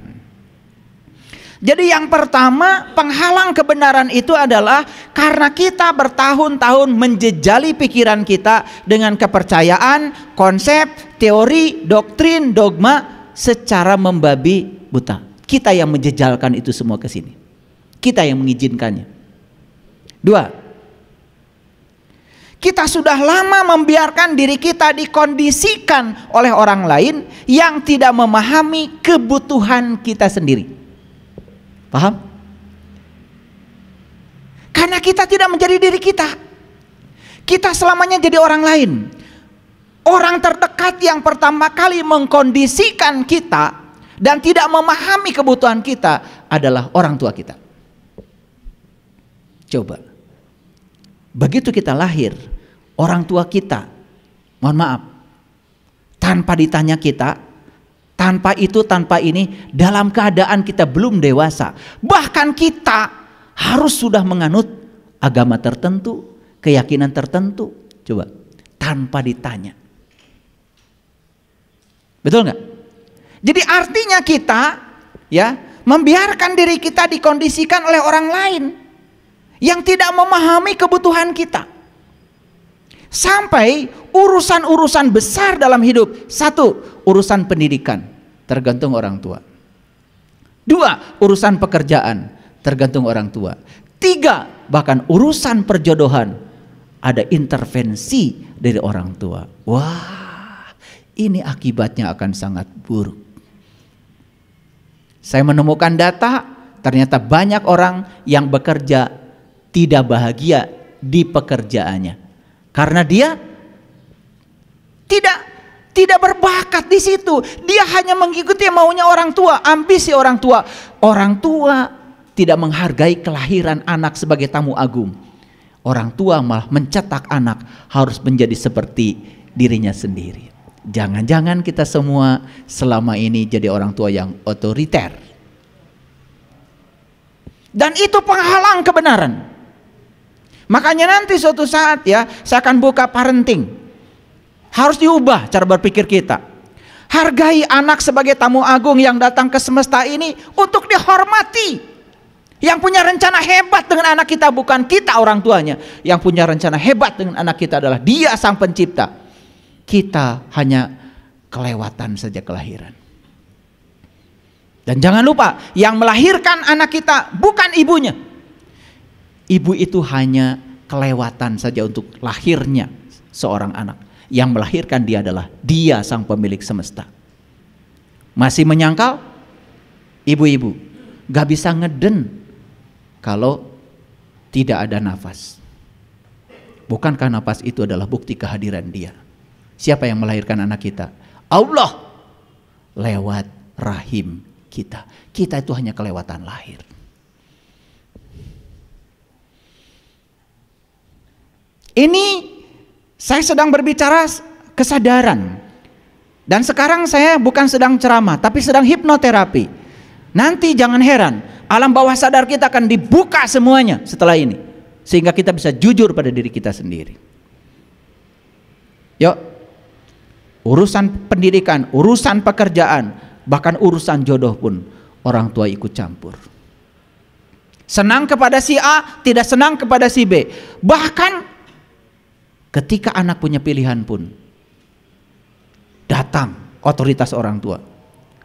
Jadi yang pertama penghalang kebenaran itu adalah karena kita bertahun-tahun menjejali pikiran kita dengan kepercayaan, konsep, teori, doktrin, dogma secara membabi buta. Kita yang menjejalkan itu semua ke sini. Kita yang mengizinkannya. Dua, kita sudah lama membiarkan diri kita dikondisikan oleh orang lain yang tidak memahami kebutuhan kita sendiri. Paham? Karena kita tidak menjadi diri kita. Kita selamanya jadi orang lain. Orang terdekat yang pertama kali mengkondisikan kita dan tidak memahami kebutuhan kita adalah orang tua kita. Coba. Begitu kita lahir, orang tua kita, mohon maaf, tanpa ditanya kita, tanpa itu, tanpa ini, dalam keadaan kita belum dewasa. Bahkan kita harus sudah menganut agama tertentu, keyakinan tertentu. Coba, tanpa ditanya. Betul nggak? Jadi artinya kita ya membiarkan diri kita dikondisikan oleh orang lain yang tidak memahami kebutuhan kita. Sampai urusan-urusan besar dalam hidup. Satu, urusan pendidikan, tergantung orang tua. Dua, urusan pekerjaan, tergantung orang tua. Tiga, bahkan urusan perjodohan, ada intervensi dari orang tua. Wah, ini akibatnya akan sangat buruk. Saya menemukan data, ternyata banyak orang yang bekerja tidak bahagia di pekerjaannya. Karena dia tidak tidak berbakat di situ. Dia hanya mengikuti maunya orang tua, ambisi orang tua. Orang tua tidak menghargai kelahiran anak sebagai tamu agung. Orang tua malah mencetak anak harus menjadi seperti dirinya sendiri. Jangan-jangan kita semua selama ini jadi orang tua yang otoriter. Dan itu penghalang kebenaran. Makanya nanti suatu saat ya, saya akan buka parenting. Harus diubah cara berpikir kita. Hargai anak sebagai tamu agung yang datang ke semesta ini untuk dihormati. Yang punya rencana hebat dengan anak kita bukan kita orang tuanya. Yang punya rencana hebat dengan anak kita adalah dia sang pencipta. Kita hanya kelewatan sejak kelahiran. Dan jangan lupa yang melahirkan anak kita bukan ibunya, ibu itu hanya kelewatan saja untuk lahirnya seorang anak. Yang melahirkan dia adalah dia sang pemilik semesta. Masih menyangkal? Ibu-ibu, gak bisa ngeden kalau tidak ada nafas. Bukankah nafas itu adalah bukti kehadiran dia? Siapa yang melahirkan anak kita? Allah lewat rahim kita. Kita itu hanya kelewatan lahir. Ini saya sedang berbicara kesadaran. Dan sekarang saya bukan sedang ceramah, tapi sedang hipnoterapi. Nanti jangan heran, alam bawah sadar kita akan dibuka semuanya setelah ini. Sehingga kita bisa jujur pada diri kita sendiri. Yuk, urusan pendidikan, urusan pekerjaan, bahkan urusan jodoh pun orang tua ikut campur. Senang kepada si A, tidak senang kepada si B. Bahkan Ketika anak punya pilihan pun datang otoritas orang tua.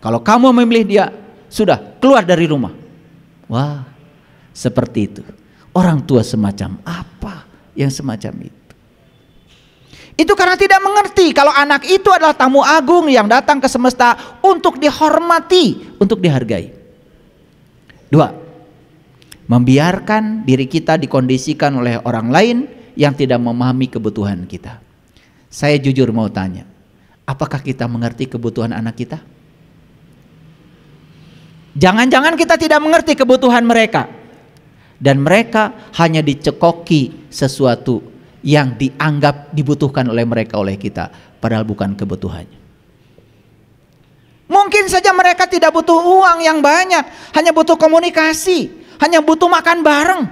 Kalau kamu memilih dia, sudah keluar dari rumah. Wah, seperti itu. Orang tua semacam apa yang semacam itu? Itu karena tidak mengerti kalau anak itu adalah tamu agung yang datang ke semesta untuk dihormati, untuk dihargai. Dua, membiarkan diri kita dikondisikan oleh orang lain yang tidak memahami kebutuhan kita. Saya jujur mau tanya, apakah kita mengerti kebutuhan anak kita? Jangan-jangan kita tidak mengerti kebutuhan mereka. Dan mereka hanya dicekoki sesuatu yang dianggap dibutuhkan oleh mereka oleh kita. Padahal bukan kebutuhannya. Mungkin saja mereka tidak butuh uang yang banyak. Hanya butuh komunikasi. Hanya butuh makan bareng.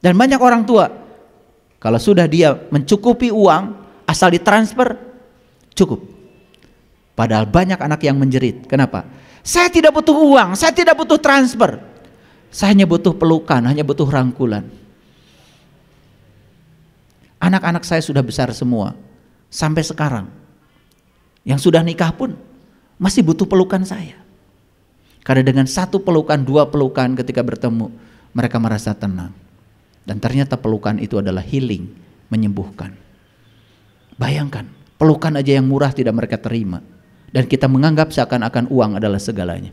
Dan banyak orang tua kalau sudah dia mencukupi uang asal ditransfer cukup. Padahal banyak anak yang menjerit. Kenapa? Saya tidak butuh uang, saya tidak butuh transfer. Saya hanya butuh pelukan, hanya butuh rangkulan. Anak-anak saya sudah besar semua sampai sekarang. Yang sudah nikah pun masih butuh pelukan saya. Karena dengan satu pelukan, dua pelukan ketika bertemu, mereka merasa tenang. Dan ternyata pelukan itu adalah healing, menyembuhkan. Bayangkan, pelukan aja yang murah tidak mereka terima. Dan kita menganggap seakan-akan uang adalah segalanya.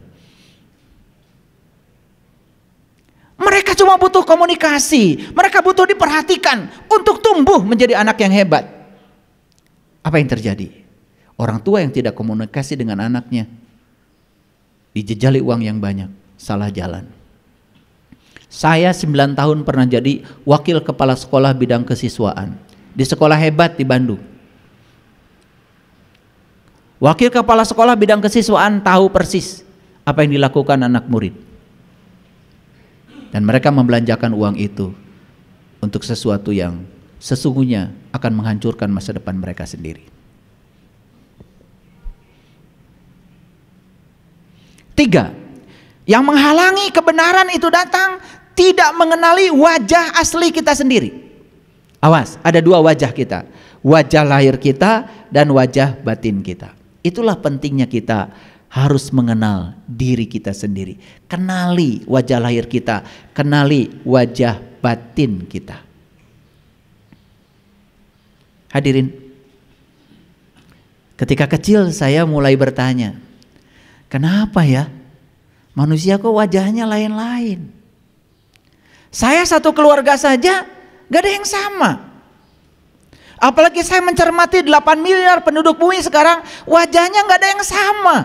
Mereka cuma butuh komunikasi, mereka butuh diperhatikan untuk tumbuh menjadi anak yang hebat. Apa yang terjadi? Orang tua yang tidak komunikasi dengan anaknya dijejali uang yang banyak, salah jalan. Saya 9 tahun pernah jadi wakil kepala sekolah bidang kesiswaan di sekolah hebat di Bandung. Wakil kepala sekolah bidang kesiswaan tahu persis apa yang dilakukan anak murid. Dan mereka membelanjakan uang itu untuk sesuatu yang sesungguhnya akan menghancurkan masa depan mereka sendiri. Tiga, yang menghalangi kebenaran itu datang tidak mengenali wajah asli kita sendiri. Awas, ada dua wajah kita. Wajah lahir kita dan wajah batin kita. Itulah pentingnya kita harus mengenal diri kita sendiri. Kenali wajah lahir kita, kenali wajah batin kita. Hadirin, ketika kecil saya mulai bertanya, kenapa ya Manusia kok wajahnya lain-lain. Saya satu keluarga saja gak ada yang sama. Apalagi saya mencermati 8 miliar penduduk bumi sekarang wajahnya gak ada yang sama.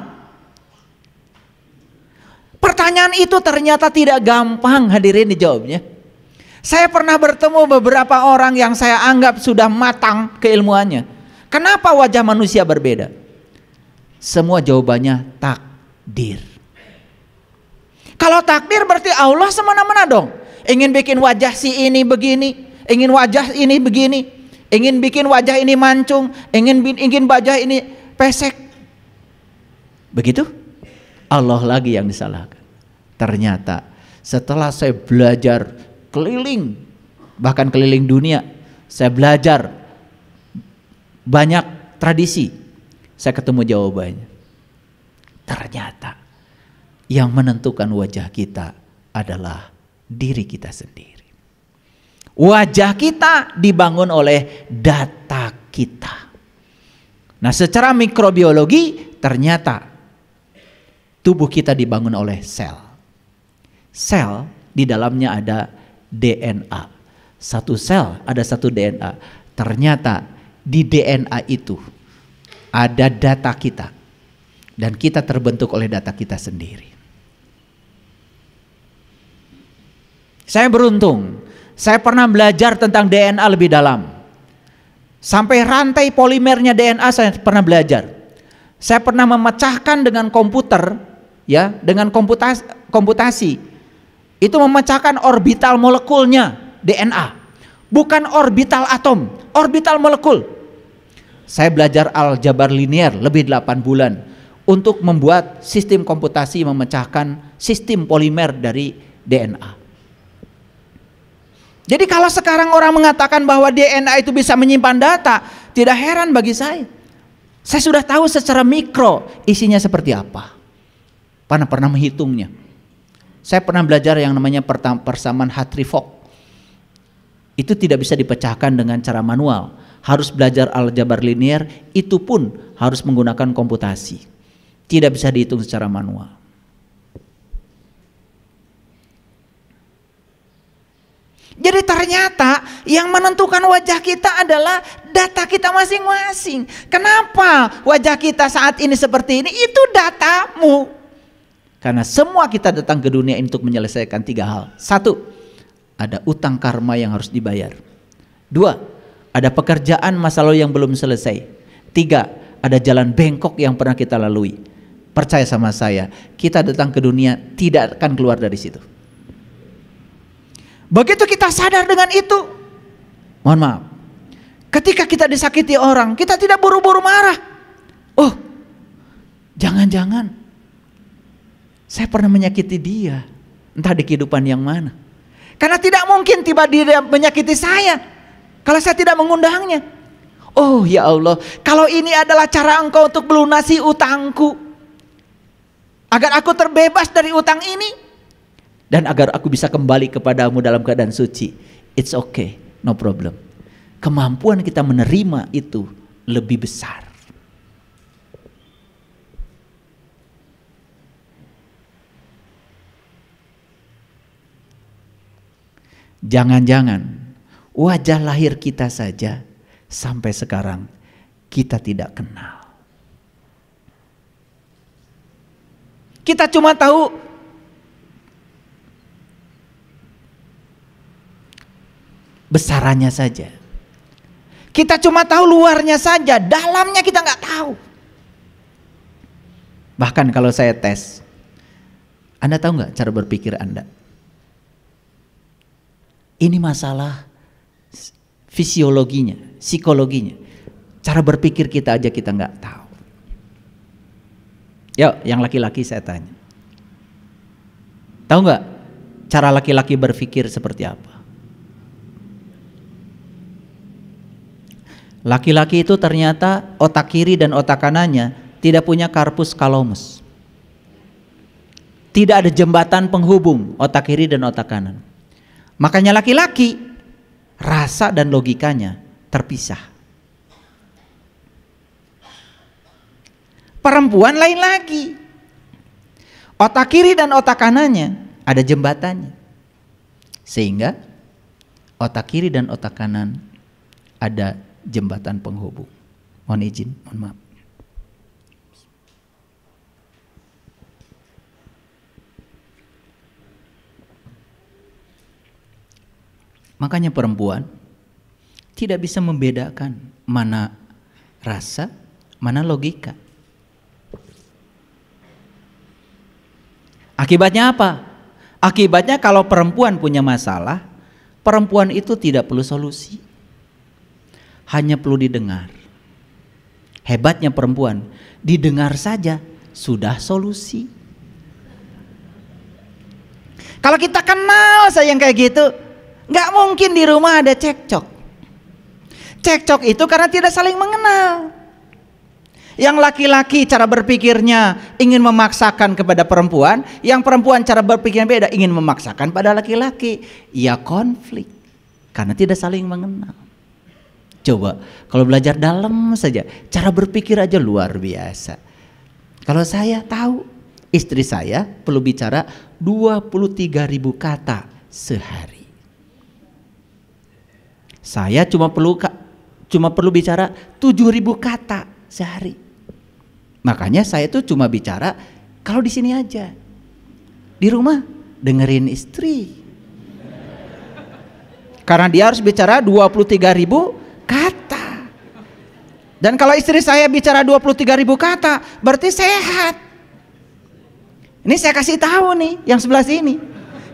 Pertanyaan itu ternyata tidak gampang hadirin dijawabnya. Saya pernah bertemu beberapa orang yang saya anggap sudah matang keilmuannya. Kenapa wajah manusia berbeda? Semua jawabannya takdir. Kalau takdir berarti Allah semena-mena dong. Ingin bikin wajah si ini begini, ingin wajah ini begini, ingin bikin wajah ini mancung, ingin ingin wajah ini pesek. Begitu? Allah lagi yang disalahkan. Ternyata setelah saya belajar keliling bahkan keliling dunia, saya belajar banyak tradisi. Saya ketemu jawabannya. Ternyata yang menentukan wajah kita adalah diri kita sendiri. Wajah kita dibangun oleh data kita. Nah, secara mikrobiologi ternyata tubuh kita dibangun oleh sel. Sel di dalamnya ada DNA. Satu sel ada satu DNA. Ternyata di DNA itu ada data kita dan kita terbentuk oleh data kita sendiri. Saya beruntung, saya pernah belajar tentang DNA lebih dalam. Sampai rantai polimernya DNA saya pernah belajar. Saya pernah memecahkan dengan komputer, ya, dengan komputasi, komputasi. Itu memecahkan orbital molekulnya DNA. Bukan orbital atom, orbital molekul. Saya belajar aljabar linear lebih 8 bulan untuk membuat sistem komputasi memecahkan sistem polimer dari DNA. Jadi kalau sekarang orang mengatakan bahwa DNA itu bisa menyimpan data, tidak heran bagi saya. Saya sudah tahu secara mikro isinya seperti apa. Pernah pernah menghitungnya. Saya pernah belajar yang namanya persamaan Hartree-Fock. Itu tidak bisa dipecahkan dengan cara manual. Harus belajar aljabar linear, itu pun harus menggunakan komputasi. Tidak bisa dihitung secara manual. Jadi ternyata yang menentukan wajah kita adalah data kita masing-masing. Kenapa wajah kita saat ini seperti ini? Itu datamu. Karena semua kita datang ke dunia ini untuk menyelesaikan tiga hal. Satu, ada utang karma yang harus dibayar. Dua, ada pekerjaan masa lalu yang belum selesai. Tiga, ada jalan bengkok yang pernah kita lalui. Percaya sama saya, kita datang ke dunia tidak akan keluar dari situ. Begitu kita sadar dengan itu, mohon maaf. Ketika kita disakiti orang, kita tidak buru-buru marah. Oh, jangan-jangan saya pernah menyakiti dia, entah di kehidupan yang mana. Karena tidak mungkin tiba dia menyakiti saya kalau saya tidak mengundangnya. Oh ya Allah, kalau ini adalah cara engkau untuk melunasi utangku. Agar aku terbebas dari utang ini, dan agar aku bisa kembali kepadamu dalam keadaan suci. It's okay, no problem. Kemampuan kita menerima itu lebih besar. Jangan-jangan wajah lahir kita saja sampai sekarang kita tidak kenal. Kita cuma tahu besarannya saja. Kita cuma tahu luarnya saja, dalamnya kita nggak tahu. Bahkan kalau saya tes, Anda tahu nggak cara berpikir Anda? Ini masalah fisiologinya, psikologinya. Cara berpikir kita aja kita nggak tahu. Ya, yang laki-laki saya tanya. Tahu nggak cara laki-laki berpikir seperti apa? Laki-laki itu ternyata otak kiri dan otak kanannya tidak punya karpus kalomus. Tidak ada jembatan penghubung otak kiri dan otak kanan. Makanya laki-laki rasa dan logikanya terpisah. Perempuan lain lagi. Otak kiri dan otak kanannya ada jembatannya. Sehingga otak kiri dan otak kanan ada jembatan penghubung. Mohon izin, mohon maaf. Makanya perempuan tidak bisa membedakan mana rasa, mana logika. Akibatnya apa? Akibatnya kalau perempuan punya masalah, perempuan itu tidak perlu solusi hanya perlu didengar. Hebatnya perempuan, didengar saja sudah solusi. Kalau kita kenal saya yang kayak gitu, nggak mungkin di rumah ada cekcok. Cekcok itu karena tidak saling mengenal. Yang laki-laki cara berpikirnya ingin memaksakan kepada perempuan, yang perempuan cara berpikirnya beda ingin memaksakan pada laki-laki. Ya konflik karena tidak saling mengenal. Coba kalau belajar dalam saja, cara berpikir aja luar biasa. Kalau saya tahu istri saya perlu bicara 23 ribu kata sehari. Saya cuma perlu cuma perlu bicara 7 ribu kata sehari. Makanya saya tuh cuma bicara kalau di sini aja. Di rumah dengerin istri. Karena dia harus bicara 23 ribu kata. Dan kalau istri saya bicara 23 ribu kata, berarti sehat. Ini saya kasih tahu nih, yang sebelah sini.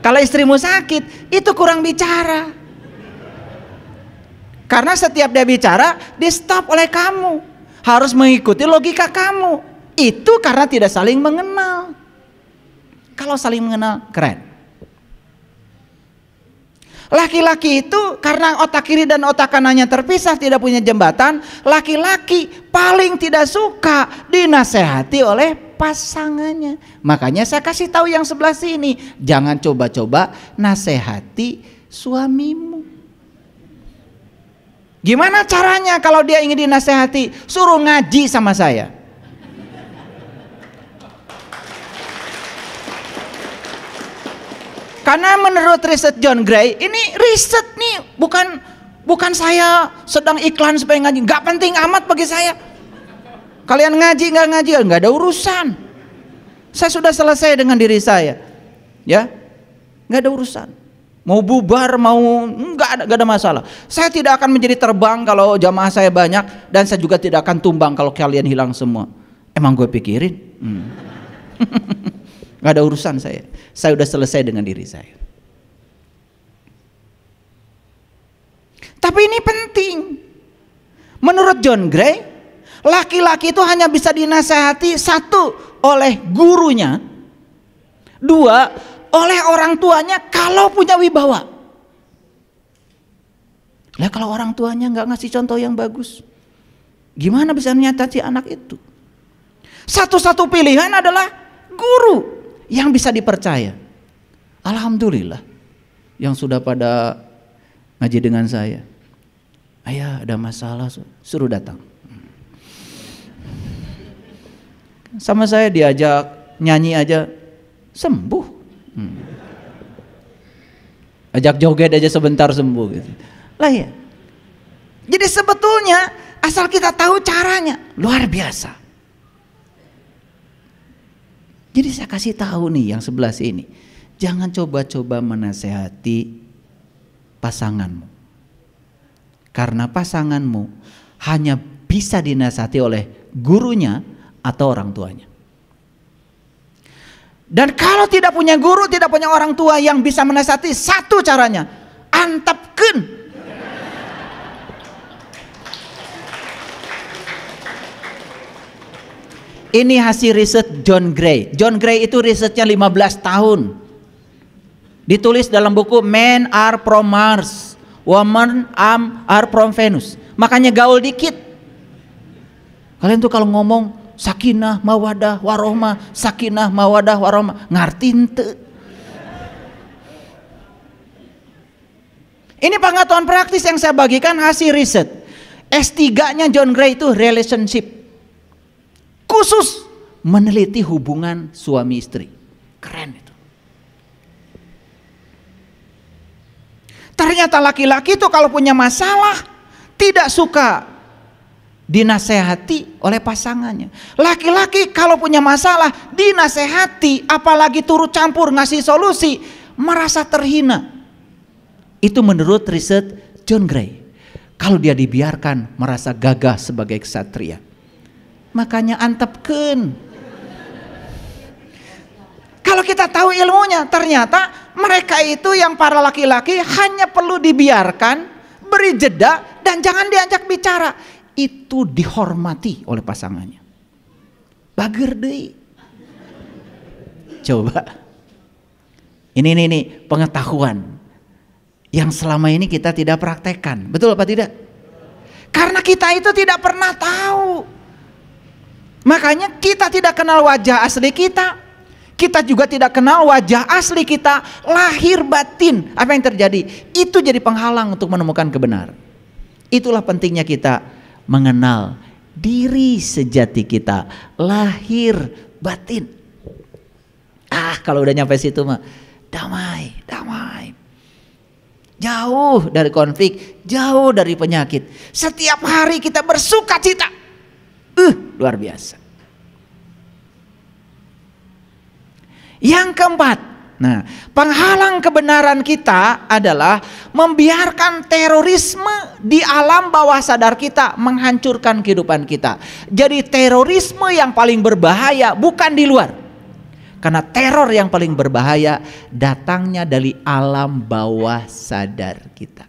Kalau istrimu sakit, itu kurang bicara. Karena setiap dia bicara, di stop oleh kamu. Harus mengikuti logika kamu. Itu karena tidak saling mengenal. Kalau saling mengenal, keren. Laki-laki itu karena otak kiri dan otak kanannya terpisah tidak punya jembatan, laki-laki paling tidak suka dinasehati oleh pasangannya. Makanya saya kasih tahu yang sebelah sini, jangan coba-coba nasehati suamimu. Gimana caranya kalau dia ingin dinasehati? Suruh ngaji sama saya. Karena menurut riset John Gray, ini riset nih bukan bukan saya sedang iklan supaya ngaji. Gak penting amat bagi saya. Kalian ngaji nggak ngaji ya nggak ada urusan. Saya sudah selesai dengan diri saya, ya nggak ada urusan. Mau bubar mau nggak ada, nggak ada masalah. Saya tidak akan menjadi terbang kalau jamaah saya banyak dan saya juga tidak akan tumbang kalau kalian hilang semua. Emang gue pikirin. Hmm. Gak ada urusan saya. Saya udah selesai dengan diri saya. Tapi ini penting. Menurut John Gray, laki-laki itu hanya bisa dinasehati satu oleh gurunya, dua oleh orang tuanya kalau punya wibawa. Lah kalau orang tuanya nggak ngasih contoh yang bagus, gimana bisa menyatasi anak itu? Satu-satu pilihan adalah guru yang bisa dipercaya. Alhamdulillah yang sudah pada ngaji dengan saya. Ayah ada masalah suruh datang. Sama saya diajak nyanyi aja sembuh. Hmm. Ajak joget aja sebentar sembuh gitu. Lah ya. Jadi sebetulnya asal kita tahu caranya luar biasa. Jadi saya kasih tahu nih yang sebelah sini. Jangan coba-coba menasehati pasanganmu. Karena pasanganmu hanya bisa dinasihati oleh gurunya atau orang tuanya. Dan kalau tidak punya guru, tidak punya orang tua yang bisa menasihati, satu caranya, antapkan Ini hasil riset John Gray. John Gray itu risetnya 15 tahun. Ditulis dalam buku Men Are From Mars, Women Are From Venus. Makanya gaul dikit. Kalian tuh kalau ngomong sakinah mawadah warohmah, sakinah mawadah warohmah, ngerti ente. Ini pengetahuan praktis yang saya bagikan hasil riset. S3-nya John Gray itu relationship khusus meneliti hubungan suami istri. Keren itu. Ternyata laki-laki itu kalau punya masalah tidak suka dinasehati oleh pasangannya. Laki-laki kalau punya masalah dinasehati apalagi turut campur ngasih solusi merasa terhina. Itu menurut riset John Gray. Kalau dia dibiarkan merasa gagah sebagai kesatria. Makanya antepken. Kalau kita tahu ilmunya, ternyata mereka itu yang para laki-laki hanya perlu dibiarkan, beri jeda, dan jangan diajak bicara. Itu dihormati oleh pasangannya. Bager deh. Coba. Ini, ini, ini pengetahuan yang selama ini kita tidak praktekkan. Betul apa tidak? Karena kita itu tidak pernah tahu. Makanya kita tidak kenal wajah asli kita. Kita juga tidak kenal wajah asli kita, lahir batin. Apa yang terjadi? Itu jadi penghalang untuk menemukan kebenaran. Itulah pentingnya kita mengenal diri sejati kita, lahir batin. Ah, kalau udah nyampe situ mah damai, damai. Jauh dari konflik, jauh dari penyakit. Setiap hari kita bersuka cita Uh, luar biasa. Yang keempat, nah, penghalang kebenaran kita adalah membiarkan terorisme di alam bawah sadar kita menghancurkan kehidupan kita. Jadi terorisme yang paling berbahaya bukan di luar. Karena teror yang paling berbahaya datangnya dari alam bawah sadar kita.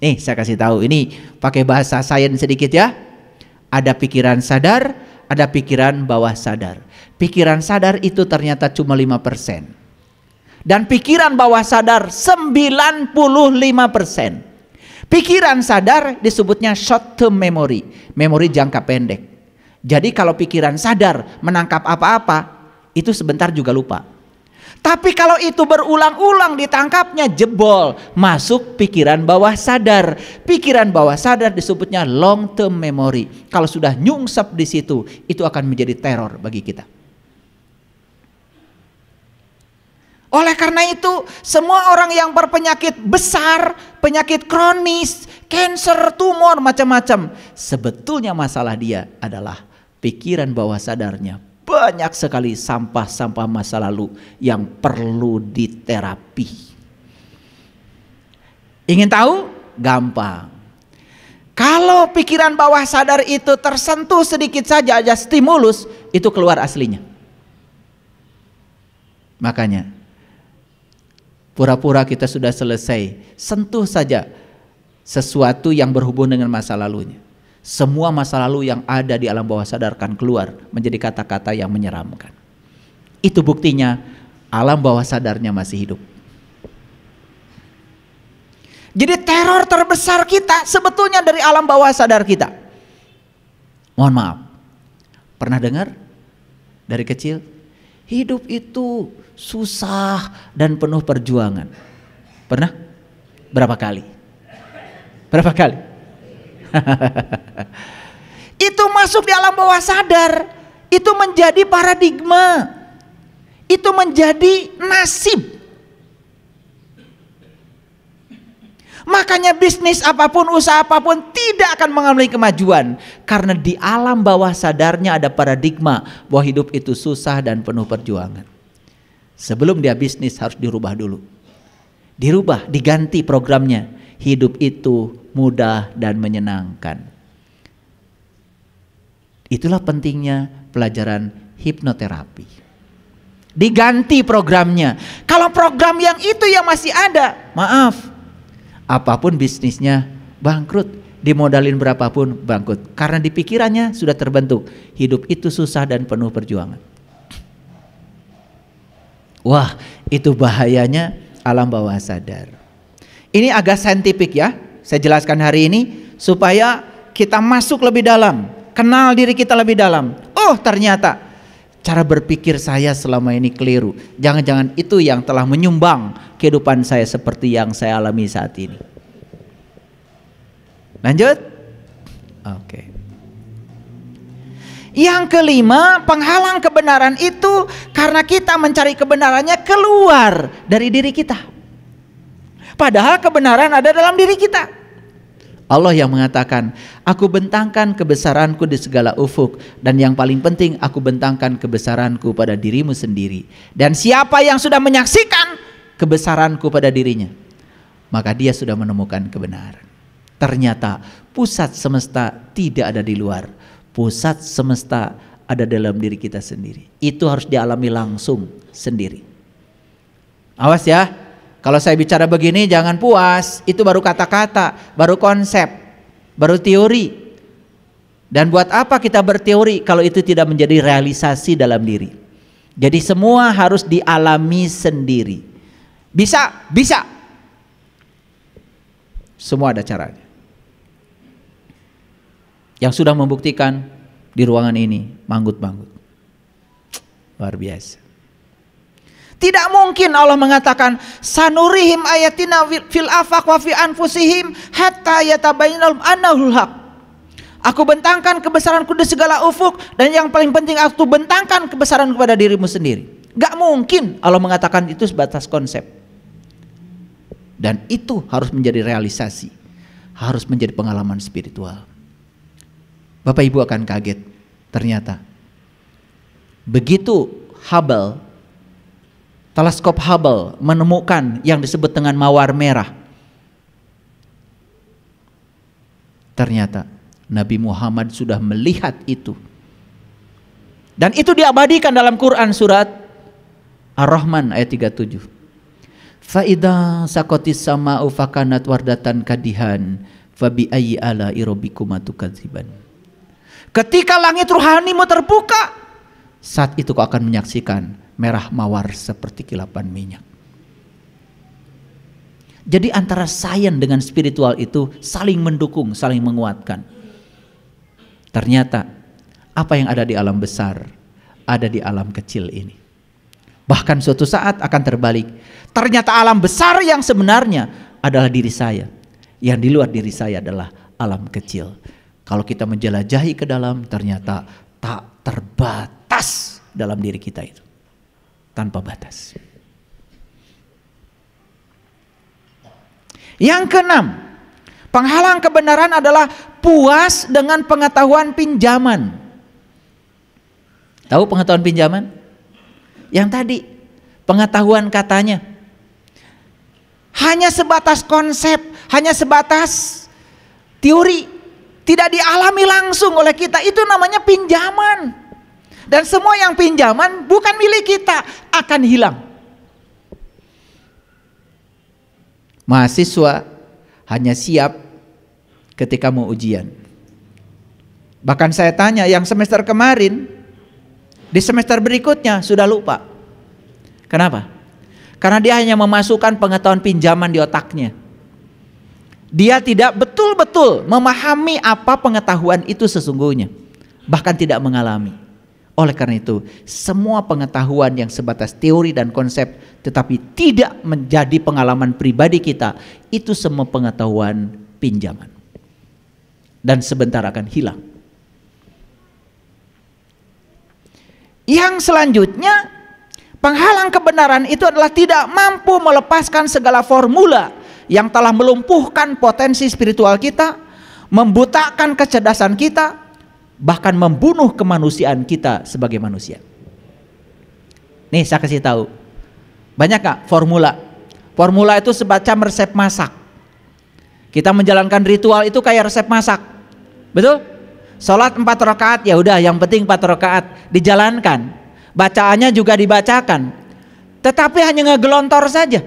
Nih, saya kasih tahu ini pakai bahasa sains sedikit ya. Ada pikiran sadar, ada pikiran bawah sadar. Pikiran sadar itu ternyata cuma 5%. Dan pikiran bawah sadar 95%. Pikiran sadar disebutnya short term memory, memori jangka pendek. Jadi kalau pikiran sadar menangkap apa-apa, itu sebentar juga lupa. Tapi kalau itu berulang-ulang ditangkapnya jebol, masuk pikiran bawah sadar. Pikiran bawah sadar disebutnya long term memory. Kalau sudah nyungsep di situ, itu akan menjadi teror bagi kita. Oleh karena itu, semua orang yang berpenyakit besar, penyakit kronis, cancer, tumor, macam-macam, sebetulnya masalah dia adalah pikiran bawah sadarnya, banyak sekali sampah-sampah masa lalu yang perlu diterapi. Ingin tahu? Gampang. Kalau pikiran bawah sadar itu tersentuh sedikit saja aja stimulus, itu keluar aslinya. Makanya pura-pura kita sudah selesai, sentuh saja sesuatu yang berhubung dengan masa lalunya. Semua masa lalu yang ada di alam bawah sadar akan keluar menjadi kata-kata yang menyeramkan. Itu buktinya alam bawah sadarnya masih hidup. Jadi teror terbesar kita sebetulnya dari alam bawah sadar kita. Mohon maaf. Pernah dengar dari kecil? Hidup itu susah dan penuh perjuangan. Pernah? Berapa kali? Berapa kali? itu masuk di alam bawah sadar. Itu menjadi paradigma. Itu menjadi nasib. Makanya bisnis apapun, usaha apapun tidak akan mengalami kemajuan. Karena di alam bawah sadarnya ada paradigma bahwa hidup itu susah dan penuh perjuangan. Sebelum dia bisnis harus dirubah dulu. Dirubah, diganti programnya. Hidup itu mudah dan menyenangkan. Itulah pentingnya pelajaran hipnoterapi. Diganti programnya. Kalau program yang itu yang masih ada, maaf. Apapun bisnisnya bangkrut, dimodalin berapapun bangkrut. Karena di pikirannya sudah terbentuk, hidup itu susah dan penuh perjuangan. Wah, itu bahayanya alam bawah sadar. Ini agak saintifik ya saya jelaskan hari ini supaya kita masuk lebih dalam, kenal diri kita lebih dalam. Oh, ternyata cara berpikir saya selama ini keliru. Jangan-jangan itu yang telah menyumbang kehidupan saya seperti yang saya alami saat ini. Lanjut. Oke. Okay. Yang kelima, penghalang kebenaran itu karena kita mencari kebenarannya keluar dari diri kita. Padahal kebenaran ada dalam diri kita. Allah yang mengatakan, "Aku bentangkan kebesaranku di segala ufuk dan yang paling penting aku bentangkan kebesaranku pada dirimu sendiri. Dan siapa yang sudah menyaksikan kebesaranku pada dirinya, maka dia sudah menemukan kebenaran." Ternyata pusat semesta tidak ada di luar. Pusat semesta ada dalam diri kita sendiri. Itu harus dialami langsung sendiri. Awas ya, kalau saya bicara begini jangan puas, itu baru kata-kata, baru konsep, baru teori. Dan buat apa kita berteori kalau itu tidak menjadi realisasi dalam diri? Jadi semua harus dialami sendiri. Bisa, bisa. Semua ada caranya. Yang sudah membuktikan di ruangan ini, manggut-manggut. Luar biasa. Tidak mungkin Allah mengatakan sanurihim ayatina fil afaq wa fi anfusihim hatta yatabayyana annahul haq. Aku bentangkan kebesaranku di segala ufuk dan yang paling penting aku bentangkan kebesaran kepada dirimu sendiri. Gak mungkin Allah mengatakan itu sebatas konsep. Dan itu harus menjadi realisasi, harus menjadi pengalaman spiritual. Bapak Ibu akan kaget ternyata begitu Hubble teleskop Hubble menemukan yang disebut dengan mawar merah. Ternyata Nabi Muhammad sudah melihat itu. Dan itu diabadikan dalam Quran surat Ar-Rahman ayat 37. Fa'idha sakotis sama'u fakanat wardatan kadihan fabi ayi ala irobikumatukadiban. Ketika langit rohanimu terbuka, saat itu kau akan menyaksikan merah mawar seperti kilapan minyak. Jadi antara sains dengan spiritual itu saling mendukung, saling menguatkan. Ternyata apa yang ada di alam besar ada di alam kecil ini. Bahkan suatu saat akan terbalik. Ternyata alam besar yang sebenarnya adalah diri saya. Yang di luar diri saya adalah alam kecil. Kalau kita menjelajahi ke dalam ternyata tak terbatas dalam diri kita itu tanpa batas. Yang keenam, penghalang kebenaran adalah puas dengan pengetahuan pinjaman. Tahu pengetahuan pinjaman? Yang tadi, pengetahuan katanya. Hanya sebatas konsep, hanya sebatas teori. Tidak dialami langsung oleh kita, itu namanya pinjaman dan semua yang pinjaman bukan milik kita akan hilang. Mahasiswa hanya siap ketika mau ujian. Bahkan saya tanya yang semester kemarin di semester berikutnya sudah lupa. Kenapa? Karena dia hanya memasukkan pengetahuan pinjaman di otaknya. Dia tidak betul-betul memahami apa pengetahuan itu sesungguhnya, bahkan tidak mengalami. Oleh karena itu, semua pengetahuan yang sebatas teori dan konsep tetapi tidak menjadi pengalaman pribadi kita, itu semua pengetahuan pinjaman. Dan sebentar akan hilang. Yang selanjutnya, penghalang kebenaran itu adalah tidak mampu melepaskan segala formula yang telah melumpuhkan potensi spiritual kita, membutakan kecerdasan kita, bahkan membunuh kemanusiaan kita sebagai manusia. Nih saya kasih tahu. Banyak gak formula? Formula itu sebacam resep masak. Kita menjalankan ritual itu kayak resep masak. Betul? Salat empat rakaat ya udah yang penting empat rakaat dijalankan. Bacaannya juga dibacakan. Tetapi hanya ngegelontor saja.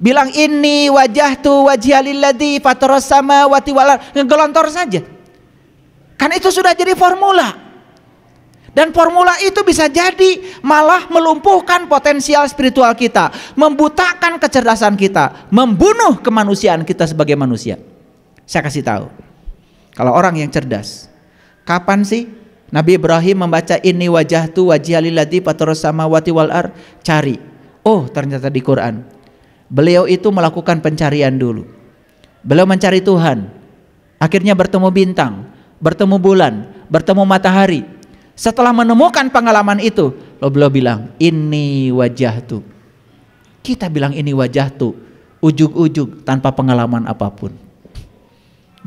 Bilang ini wajah tu wajihalilladzi fatoros sama wati walar. Ngegelontor saja Kan itu sudah jadi formula. Dan formula itu bisa jadi malah melumpuhkan potensial spiritual kita, membutakan kecerdasan kita, membunuh kemanusiaan kita sebagai manusia. Saya kasih tahu. Kalau orang yang cerdas, kapan sih Nabi Ibrahim membaca ini wajah tu wajah lilladzi fataras wati wal ar cari. Oh, ternyata di Quran. Beliau itu melakukan pencarian dulu. Beliau mencari Tuhan. Akhirnya bertemu bintang bertemu bulan, bertemu matahari. Setelah menemukan pengalaman itu, lo beliau bilang, ini wajah tuh. Kita bilang ini wajah tuh, ujug-ujug tanpa pengalaman apapun.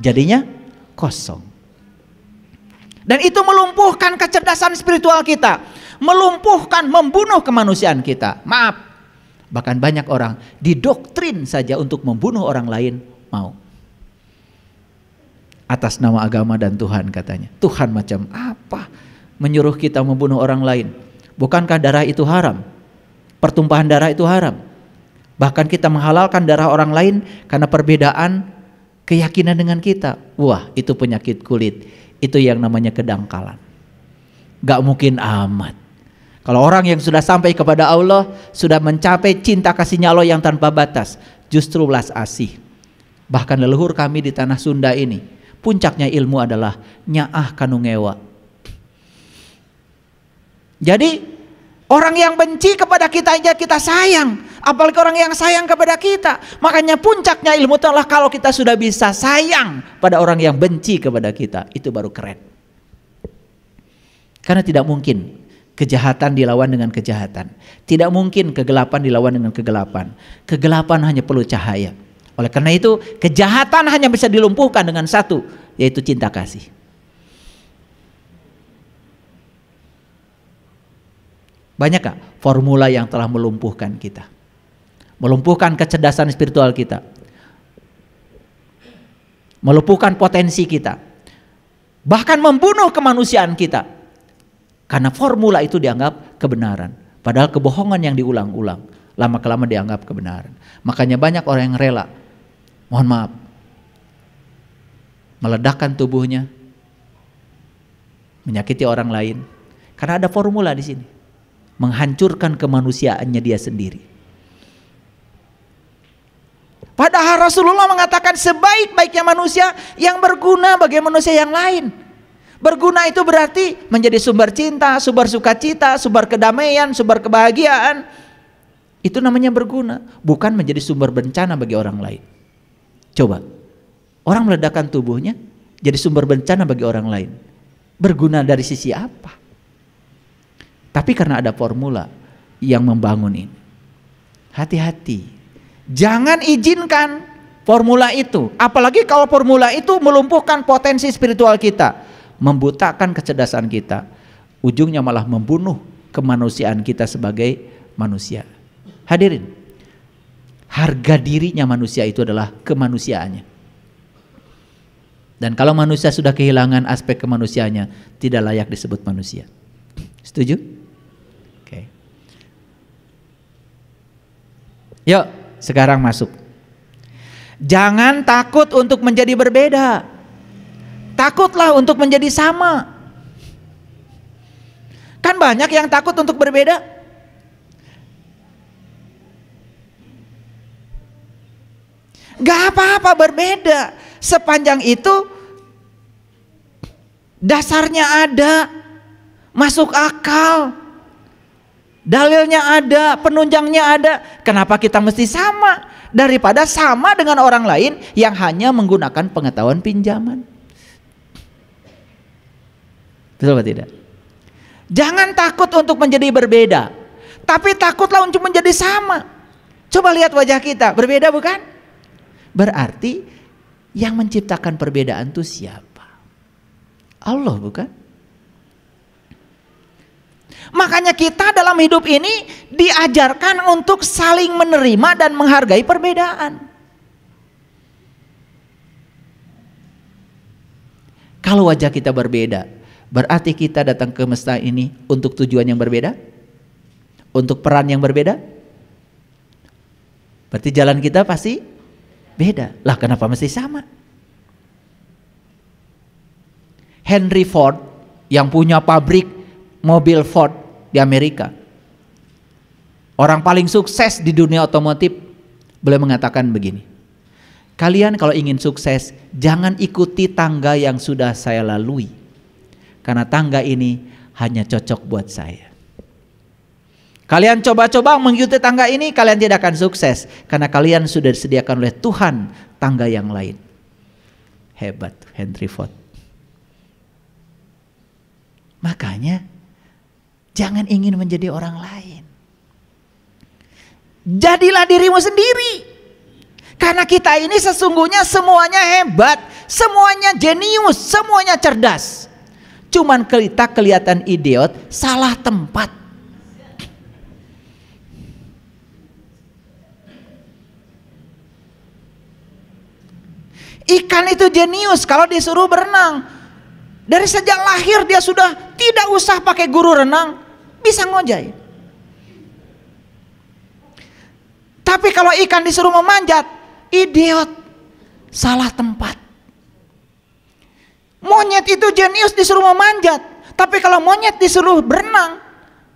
Jadinya kosong. Dan itu melumpuhkan kecerdasan spiritual kita. Melumpuhkan, membunuh kemanusiaan kita. Maaf, bahkan banyak orang didoktrin saja untuk membunuh orang lain mau atas nama agama dan Tuhan katanya. Tuhan macam apa menyuruh kita membunuh orang lain? Bukankah darah itu haram? Pertumpahan darah itu haram. Bahkan kita menghalalkan darah orang lain karena perbedaan keyakinan dengan kita. Wah, itu penyakit kulit. Itu yang namanya kedangkalan. Gak mungkin amat. Kalau orang yang sudah sampai kepada Allah sudah mencapai cinta kasihnya Allah yang tanpa batas, justru belas asih. Bahkan leluhur kami di tanah Sunda ini Puncaknya ilmu adalah nyaah kanungewa. Jadi orang yang benci kepada kita aja kita sayang, apalagi orang yang sayang kepada kita. Makanya puncaknya ilmu itu adalah kalau kita sudah bisa sayang pada orang yang benci kepada kita, itu baru keren. Karena tidak mungkin kejahatan dilawan dengan kejahatan. Tidak mungkin kegelapan dilawan dengan kegelapan. Kegelapan hanya perlu cahaya. Oleh karena itu, kejahatan hanya bisa dilumpuhkan dengan satu, yaitu cinta kasih. Banyak kak formula yang telah melumpuhkan kita. Melumpuhkan kecerdasan spiritual kita. Melumpuhkan potensi kita. Bahkan membunuh kemanusiaan kita. Karena formula itu dianggap kebenaran. Padahal kebohongan yang diulang-ulang lama kelama dianggap kebenaran. Makanya banyak orang yang rela mohon maaf, meledakkan tubuhnya, menyakiti orang lain. Karena ada formula di sini, menghancurkan kemanusiaannya dia sendiri. Padahal Rasulullah mengatakan sebaik-baiknya manusia yang berguna bagi manusia yang lain. Berguna itu berarti menjadi sumber cinta, sumber sukacita, sumber kedamaian, sumber kebahagiaan. Itu namanya berguna, bukan menjadi sumber bencana bagi orang lain. Coba, orang meledakkan tubuhnya jadi sumber bencana bagi orang lain. Berguna dari sisi apa? Tapi karena ada formula yang membangun ini. Hati-hati. Jangan izinkan formula itu. Apalagi kalau formula itu melumpuhkan potensi spiritual kita. Membutakan kecerdasan kita. Ujungnya malah membunuh kemanusiaan kita sebagai manusia. Hadirin, harga dirinya manusia itu adalah kemanusiaannya. Dan kalau manusia sudah kehilangan aspek kemanusiaannya, tidak layak disebut manusia. Setuju? Oke. Okay. Yuk, sekarang masuk. Jangan takut untuk menjadi berbeda. Takutlah untuk menjadi sama. Kan banyak yang takut untuk berbeda. Gak apa-apa berbeda. Sepanjang itu dasarnya ada, masuk akal. Dalilnya ada, penunjangnya ada. Kenapa kita mesti sama? Daripada sama dengan orang lain yang hanya menggunakan pengetahuan pinjaman. Betul atau tidak? Jangan takut untuk menjadi berbeda. Tapi takutlah untuk menjadi sama. Coba lihat wajah kita, berbeda bukan? Berarti yang menciptakan perbedaan itu siapa? Allah bukan? Makanya kita dalam hidup ini diajarkan untuk saling menerima dan menghargai perbedaan. Kalau wajah kita berbeda, berarti kita datang ke mesta ini untuk tujuan yang berbeda? Untuk peran yang berbeda? Berarti jalan kita pasti Beda. Lah kenapa mesti sama? Henry Ford yang punya pabrik mobil Ford di Amerika. Orang paling sukses di dunia otomotif boleh mengatakan begini. Kalian kalau ingin sukses, jangan ikuti tangga yang sudah saya lalui. Karena tangga ini hanya cocok buat saya. Kalian coba-coba mengikuti tangga ini, kalian tidak akan sukses karena kalian sudah disediakan oleh Tuhan tangga yang lain. Hebat Henry Ford. Makanya jangan ingin menjadi orang lain. Jadilah dirimu sendiri. Karena kita ini sesungguhnya semuanya hebat, semuanya jenius, semuanya cerdas. Cuman kita kelihatan idiot, salah tempat. Ikan itu jenius kalau disuruh berenang. Dari sejak lahir dia sudah tidak usah pakai guru renang, bisa ngojai. Tapi kalau ikan disuruh memanjat, idiot, salah tempat. Monyet itu jenius disuruh memanjat, tapi kalau monyet disuruh berenang,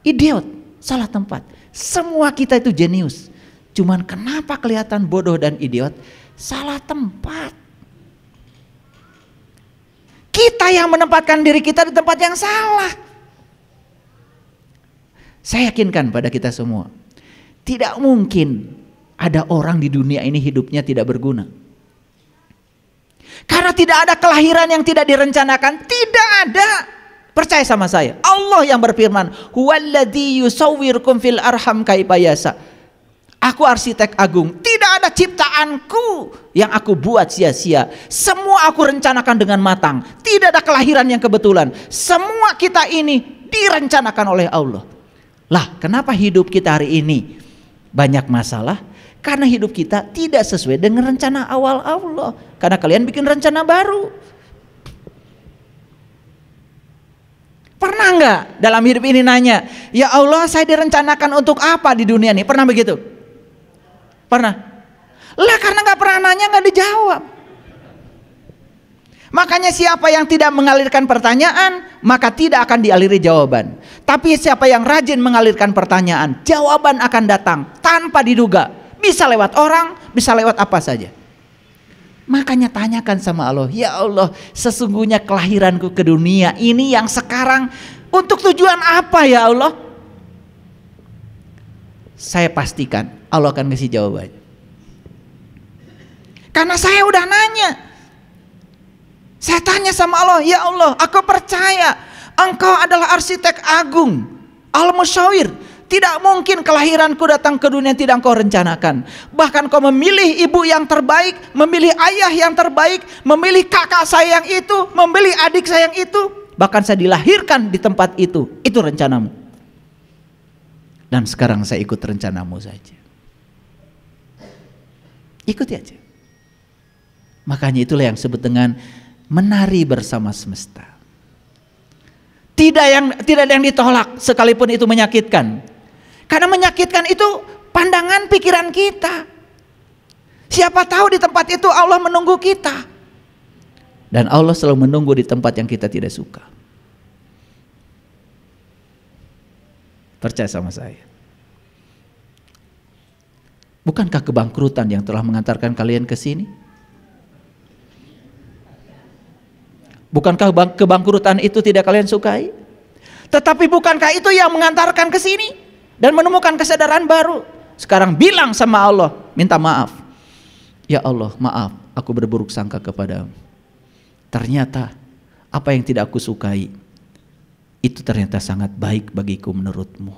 idiot, salah tempat. Semua kita itu jenius. Cuman kenapa kelihatan bodoh dan idiot? Salah tempat. Kita yang menempatkan diri kita di tempat yang salah. Saya yakinkan pada kita semua, tidak mungkin ada orang di dunia ini hidupnya tidak berguna. Karena tidak ada kelahiran yang tidak direncanakan, tidak ada. Percaya sama saya. Allah yang berfirman, "Huwallazi yusawwirukum fil arham kaifayasa." Aku arsitek agung, tidak ada ciptaanku yang aku buat sia-sia. Semua aku rencanakan dengan matang, tidak ada kelahiran yang kebetulan. Semua kita ini direncanakan oleh Allah. Lah, kenapa hidup kita hari ini banyak masalah? Karena hidup kita tidak sesuai dengan rencana awal Allah. Karena kalian bikin rencana baru. Pernah nggak dalam hidup ini nanya, ya Allah saya direncanakan untuk apa di dunia ini? Pernah begitu? Pernah? Lah karena nggak pernah nanya nggak dijawab. Makanya siapa yang tidak mengalirkan pertanyaan, maka tidak akan dialiri jawaban. Tapi siapa yang rajin mengalirkan pertanyaan, jawaban akan datang tanpa diduga. Bisa lewat orang, bisa lewat apa saja. Makanya tanyakan sama Allah, ya Allah sesungguhnya kelahiranku ke dunia ini yang sekarang untuk tujuan apa ya Allah? saya pastikan Allah akan kasih jawaban. Karena saya udah nanya. Saya tanya sama Allah, ya Allah, aku percaya Engkau adalah arsitek agung, Al-Musyawir. Tidak mungkin kelahiranku datang ke dunia yang tidak engkau rencanakan. Bahkan kau memilih ibu yang terbaik, memilih ayah yang terbaik, memilih kakak sayang itu, memilih adik sayang itu. Bahkan saya dilahirkan di tempat itu. Itu rencanamu. Dan sekarang saya ikut rencanamu saja. Ikuti aja. Makanya itulah yang disebut dengan menari bersama semesta. Tidak yang tidak ada yang ditolak sekalipun itu menyakitkan. Karena menyakitkan itu pandangan pikiran kita. Siapa tahu di tempat itu Allah menunggu kita. Dan Allah selalu menunggu di tempat yang kita tidak suka. Percaya sama saya. Bukankah kebangkrutan yang telah mengantarkan kalian ke sini? Bukankah kebangkrutan itu tidak kalian sukai? Tetapi bukankah itu yang mengantarkan ke sini dan menemukan kesadaran baru? Sekarang bilang sama Allah, minta maaf. Ya Allah, maaf, aku berburuk sangka kepadamu. Ternyata apa yang tidak aku sukai itu ternyata sangat baik bagiku menurutmu.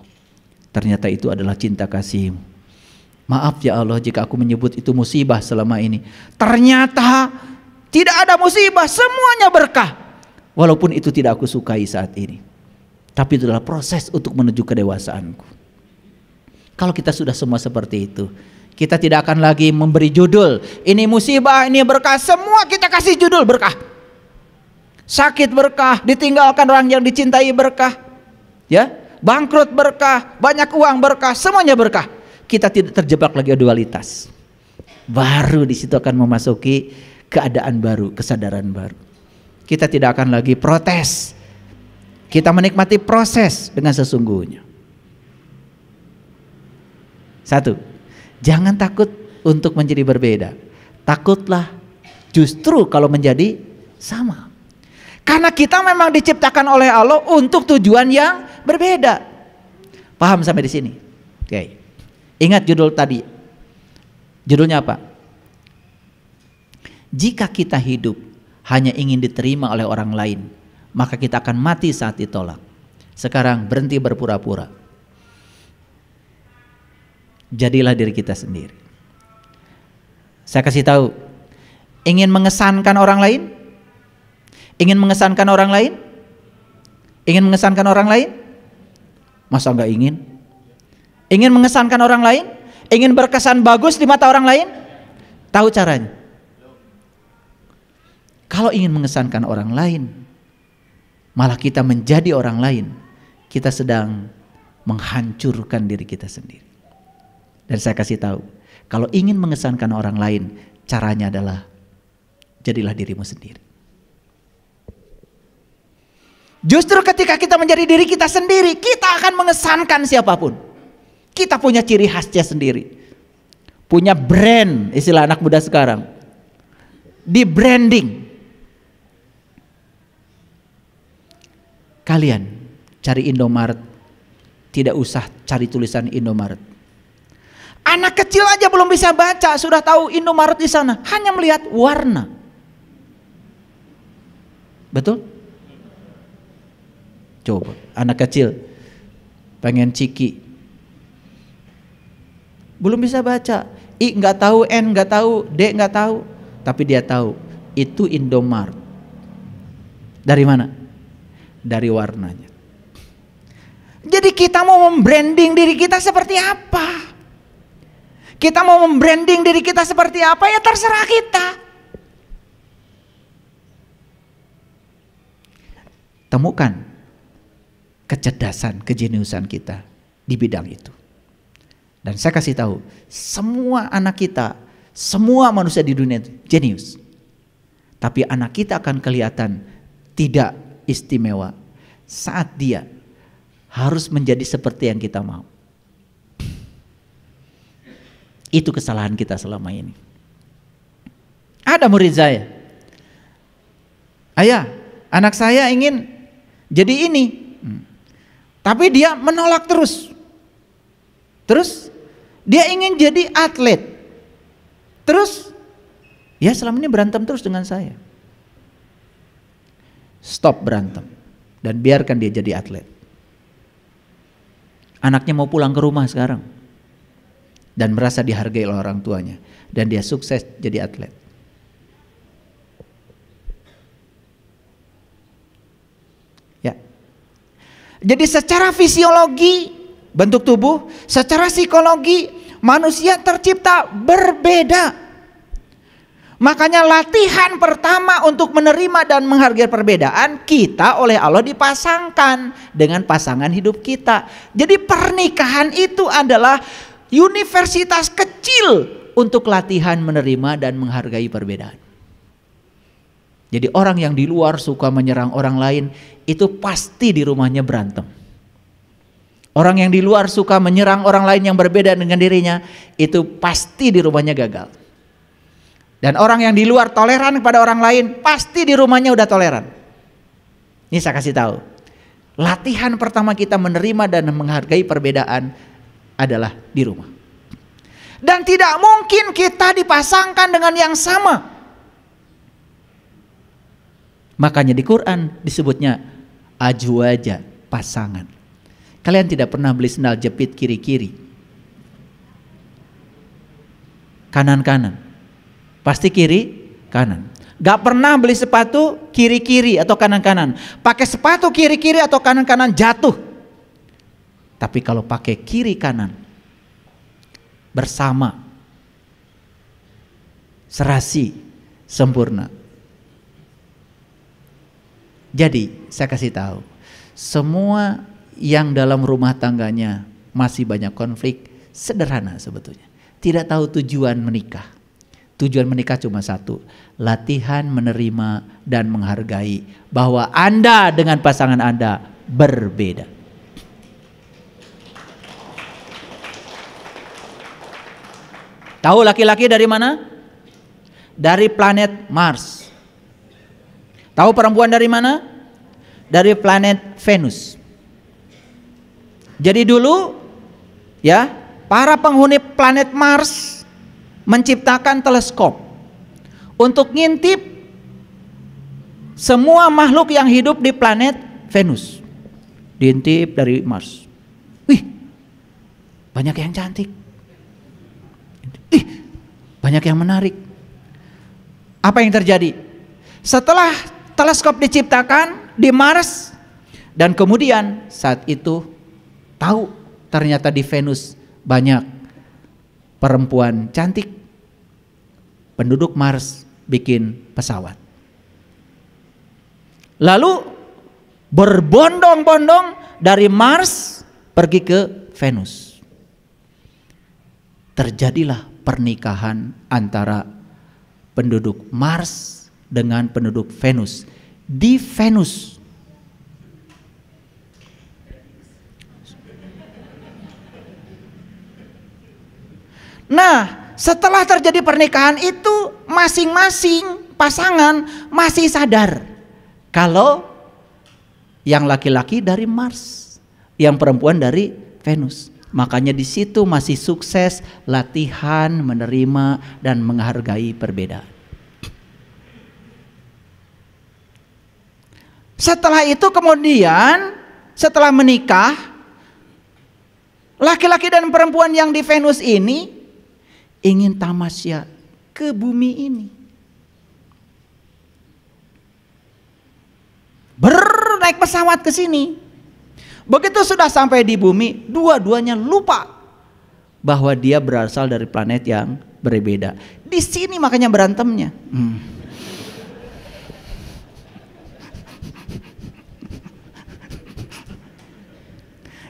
Ternyata itu adalah cinta kasihmu. Maaf ya Allah jika aku menyebut itu musibah selama ini. Ternyata tidak ada musibah, semuanya berkah. Walaupun itu tidak aku sukai saat ini. Tapi itu adalah proses untuk menuju kedewasaanku. Kalau kita sudah semua seperti itu, kita tidak akan lagi memberi judul. Ini musibah, ini berkah, semua kita kasih judul berkah sakit berkah, ditinggalkan orang yang dicintai berkah, ya, bangkrut berkah, banyak uang berkah, semuanya berkah. Kita tidak terjebak lagi dualitas. Baru di situ akan memasuki keadaan baru, kesadaran baru. Kita tidak akan lagi protes. Kita menikmati proses dengan sesungguhnya. Satu, jangan takut untuk menjadi berbeda. Takutlah justru kalau menjadi sama. Karena kita memang diciptakan oleh Allah untuk tujuan yang berbeda. Paham sampai di sini? Oke. Ingat judul tadi. Judulnya apa? Jika kita hidup hanya ingin diterima oleh orang lain, maka kita akan mati saat ditolak. Sekarang berhenti berpura-pura. Jadilah diri kita sendiri. Saya kasih tahu, ingin mengesankan orang lain, Ingin mengesankan orang lain? Ingin mengesankan orang lain? Masa nggak ingin? Ingin mengesankan orang lain? Ingin berkesan bagus di mata orang lain? Tahu caranya? Kalau ingin mengesankan orang lain, malah kita menjadi orang lain. Kita sedang menghancurkan diri kita sendiri. Dan saya kasih tahu, kalau ingin mengesankan orang lain, caranya adalah jadilah dirimu sendiri. Justru ketika kita menjadi diri kita sendiri, kita akan mengesankan siapapun. Kita punya ciri khasnya sendiri. Punya brand, istilah anak muda sekarang. Di branding. Kalian cari Indomaret, tidak usah cari tulisan Indomaret. Anak kecil aja belum bisa baca, sudah tahu Indomaret di sana, hanya melihat warna. Betul? Coba, anak kecil pengen ciki. Belum bisa baca. I nggak tahu, N nggak tahu, D nggak tahu. Tapi dia tahu itu Indomart. Dari mana? Dari warnanya. Jadi kita mau membranding diri kita seperti apa? Kita mau membranding diri kita seperti apa ya terserah kita. Temukan kecerdasan, kejeniusan kita di bidang itu. Dan saya kasih tahu, semua anak kita, semua manusia di dunia itu jenius. Tapi anak kita akan kelihatan tidak istimewa saat dia harus menjadi seperti yang kita mau. Itu kesalahan kita selama ini. Ada murid saya. Ayah, anak saya ingin jadi ini. Tapi dia menolak terus. Terus dia ingin jadi atlet. Terus ya selama ini berantem terus dengan saya. Stop berantem dan biarkan dia jadi atlet. Anaknya mau pulang ke rumah sekarang dan merasa dihargai oleh orang tuanya dan dia sukses jadi atlet. Jadi secara fisiologi bentuk tubuh, secara psikologi manusia tercipta berbeda. Makanya latihan pertama untuk menerima dan menghargai perbedaan kita oleh Allah dipasangkan dengan pasangan hidup kita. Jadi pernikahan itu adalah universitas kecil untuk latihan menerima dan menghargai perbedaan. Jadi orang yang di luar suka menyerang orang lain itu pasti di rumahnya berantem. Orang yang di luar suka menyerang orang lain yang berbeda dengan dirinya itu pasti di rumahnya gagal. Dan orang yang di luar toleran kepada orang lain pasti di rumahnya udah toleran. Ini saya kasih tahu. Latihan pertama kita menerima dan menghargai perbedaan adalah di rumah. Dan tidak mungkin kita dipasangkan dengan yang sama. Makanya di Quran disebutnya ajwaja, pasangan. Kalian tidak pernah beli sendal jepit kiri-kiri. Kanan-kanan. Pasti kiri, kanan. Gak pernah beli sepatu kiri-kiri atau kanan-kanan. Pakai sepatu kiri-kiri atau kanan-kanan jatuh. Tapi kalau pakai kiri kanan bersama serasi sempurna jadi saya kasih tahu, semua yang dalam rumah tangganya masih banyak konflik, sederhana sebetulnya. Tidak tahu tujuan menikah. Tujuan menikah cuma satu, latihan menerima dan menghargai bahwa Anda dengan pasangan Anda berbeda. Tahu laki-laki dari mana? Dari planet Mars. Tahu perempuan dari mana? Dari planet Venus. Jadi dulu ya, para penghuni planet Mars menciptakan teleskop untuk ngintip semua makhluk yang hidup di planet Venus. Diintip dari Mars. Wih, banyak yang cantik. Ih, banyak yang menarik. Apa yang terjadi? Setelah teleskop diciptakan di Mars dan kemudian saat itu tahu ternyata di Venus banyak perempuan cantik penduduk Mars bikin pesawat. Lalu berbondong-bondong dari Mars pergi ke Venus. Terjadilah pernikahan antara penduduk Mars dengan penduduk Venus. Di Venus Nah, setelah terjadi pernikahan itu masing-masing pasangan masih sadar kalau yang laki-laki dari Mars, yang perempuan dari Venus. Makanya di situ masih sukses latihan menerima dan menghargai perbedaan. Setelah itu kemudian setelah menikah laki-laki dan perempuan yang di Venus ini ingin tamasya ke bumi ini. Ber naik pesawat ke sini. Begitu sudah sampai di bumi, dua-duanya lupa bahwa dia berasal dari planet yang berbeda. Di sini makanya berantemnya. Hmm.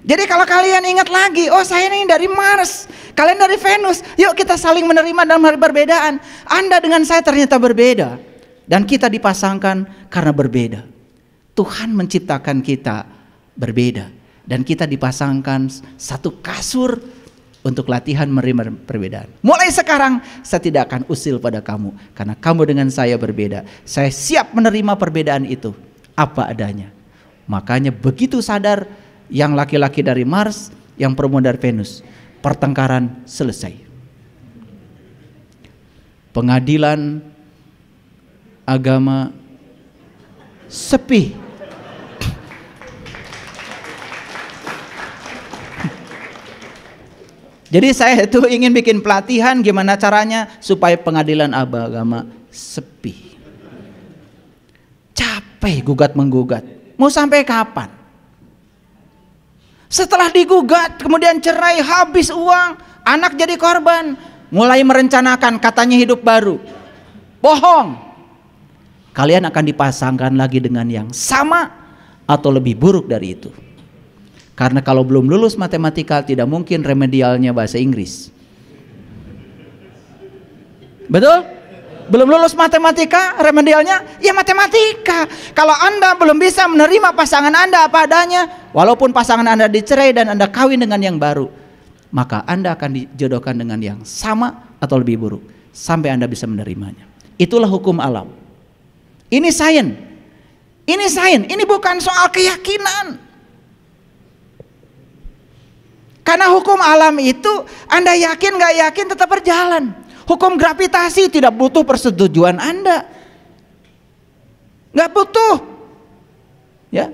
Jadi kalau kalian ingat lagi, oh saya ini dari Mars, kalian dari Venus, yuk kita saling menerima dalam hari perbedaan. Anda dengan saya ternyata berbeda dan kita dipasangkan karena berbeda. Tuhan menciptakan kita berbeda dan kita dipasangkan satu kasur untuk latihan menerima perbedaan. Mulai sekarang saya tidak akan usil pada kamu karena kamu dengan saya berbeda. Saya siap menerima perbedaan itu apa adanya. Makanya begitu sadar yang laki-laki dari Mars, yang perempuan dari Venus. Pertengkaran selesai. Pengadilan agama sepi. Jadi saya itu ingin bikin pelatihan gimana caranya supaya pengadilan agama sepi. Capek gugat menggugat. Mau sampai kapan? Setelah digugat, kemudian cerai, habis uang, anak jadi korban, mulai merencanakan katanya hidup baru. Bohong. Kalian akan dipasangkan lagi dengan yang sama atau lebih buruk dari itu. Karena kalau belum lulus matematika tidak mungkin remedialnya bahasa Inggris. Betul? Belum lulus matematika, remedialnya ya matematika. Kalau Anda belum bisa menerima pasangan Anda apa adanya, walaupun pasangan Anda dicerai dan Anda kawin dengan yang baru, maka Anda akan dijodohkan dengan yang sama atau lebih buruk sampai Anda bisa menerimanya. Itulah hukum alam. Ini sains. Ini sains, ini bukan soal keyakinan. Karena hukum alam itu Anda yakin nggak yakin tetap berjalan. Hukum gravitasi tidak butuh persetujuan Anda. Nggak butuh. Ya,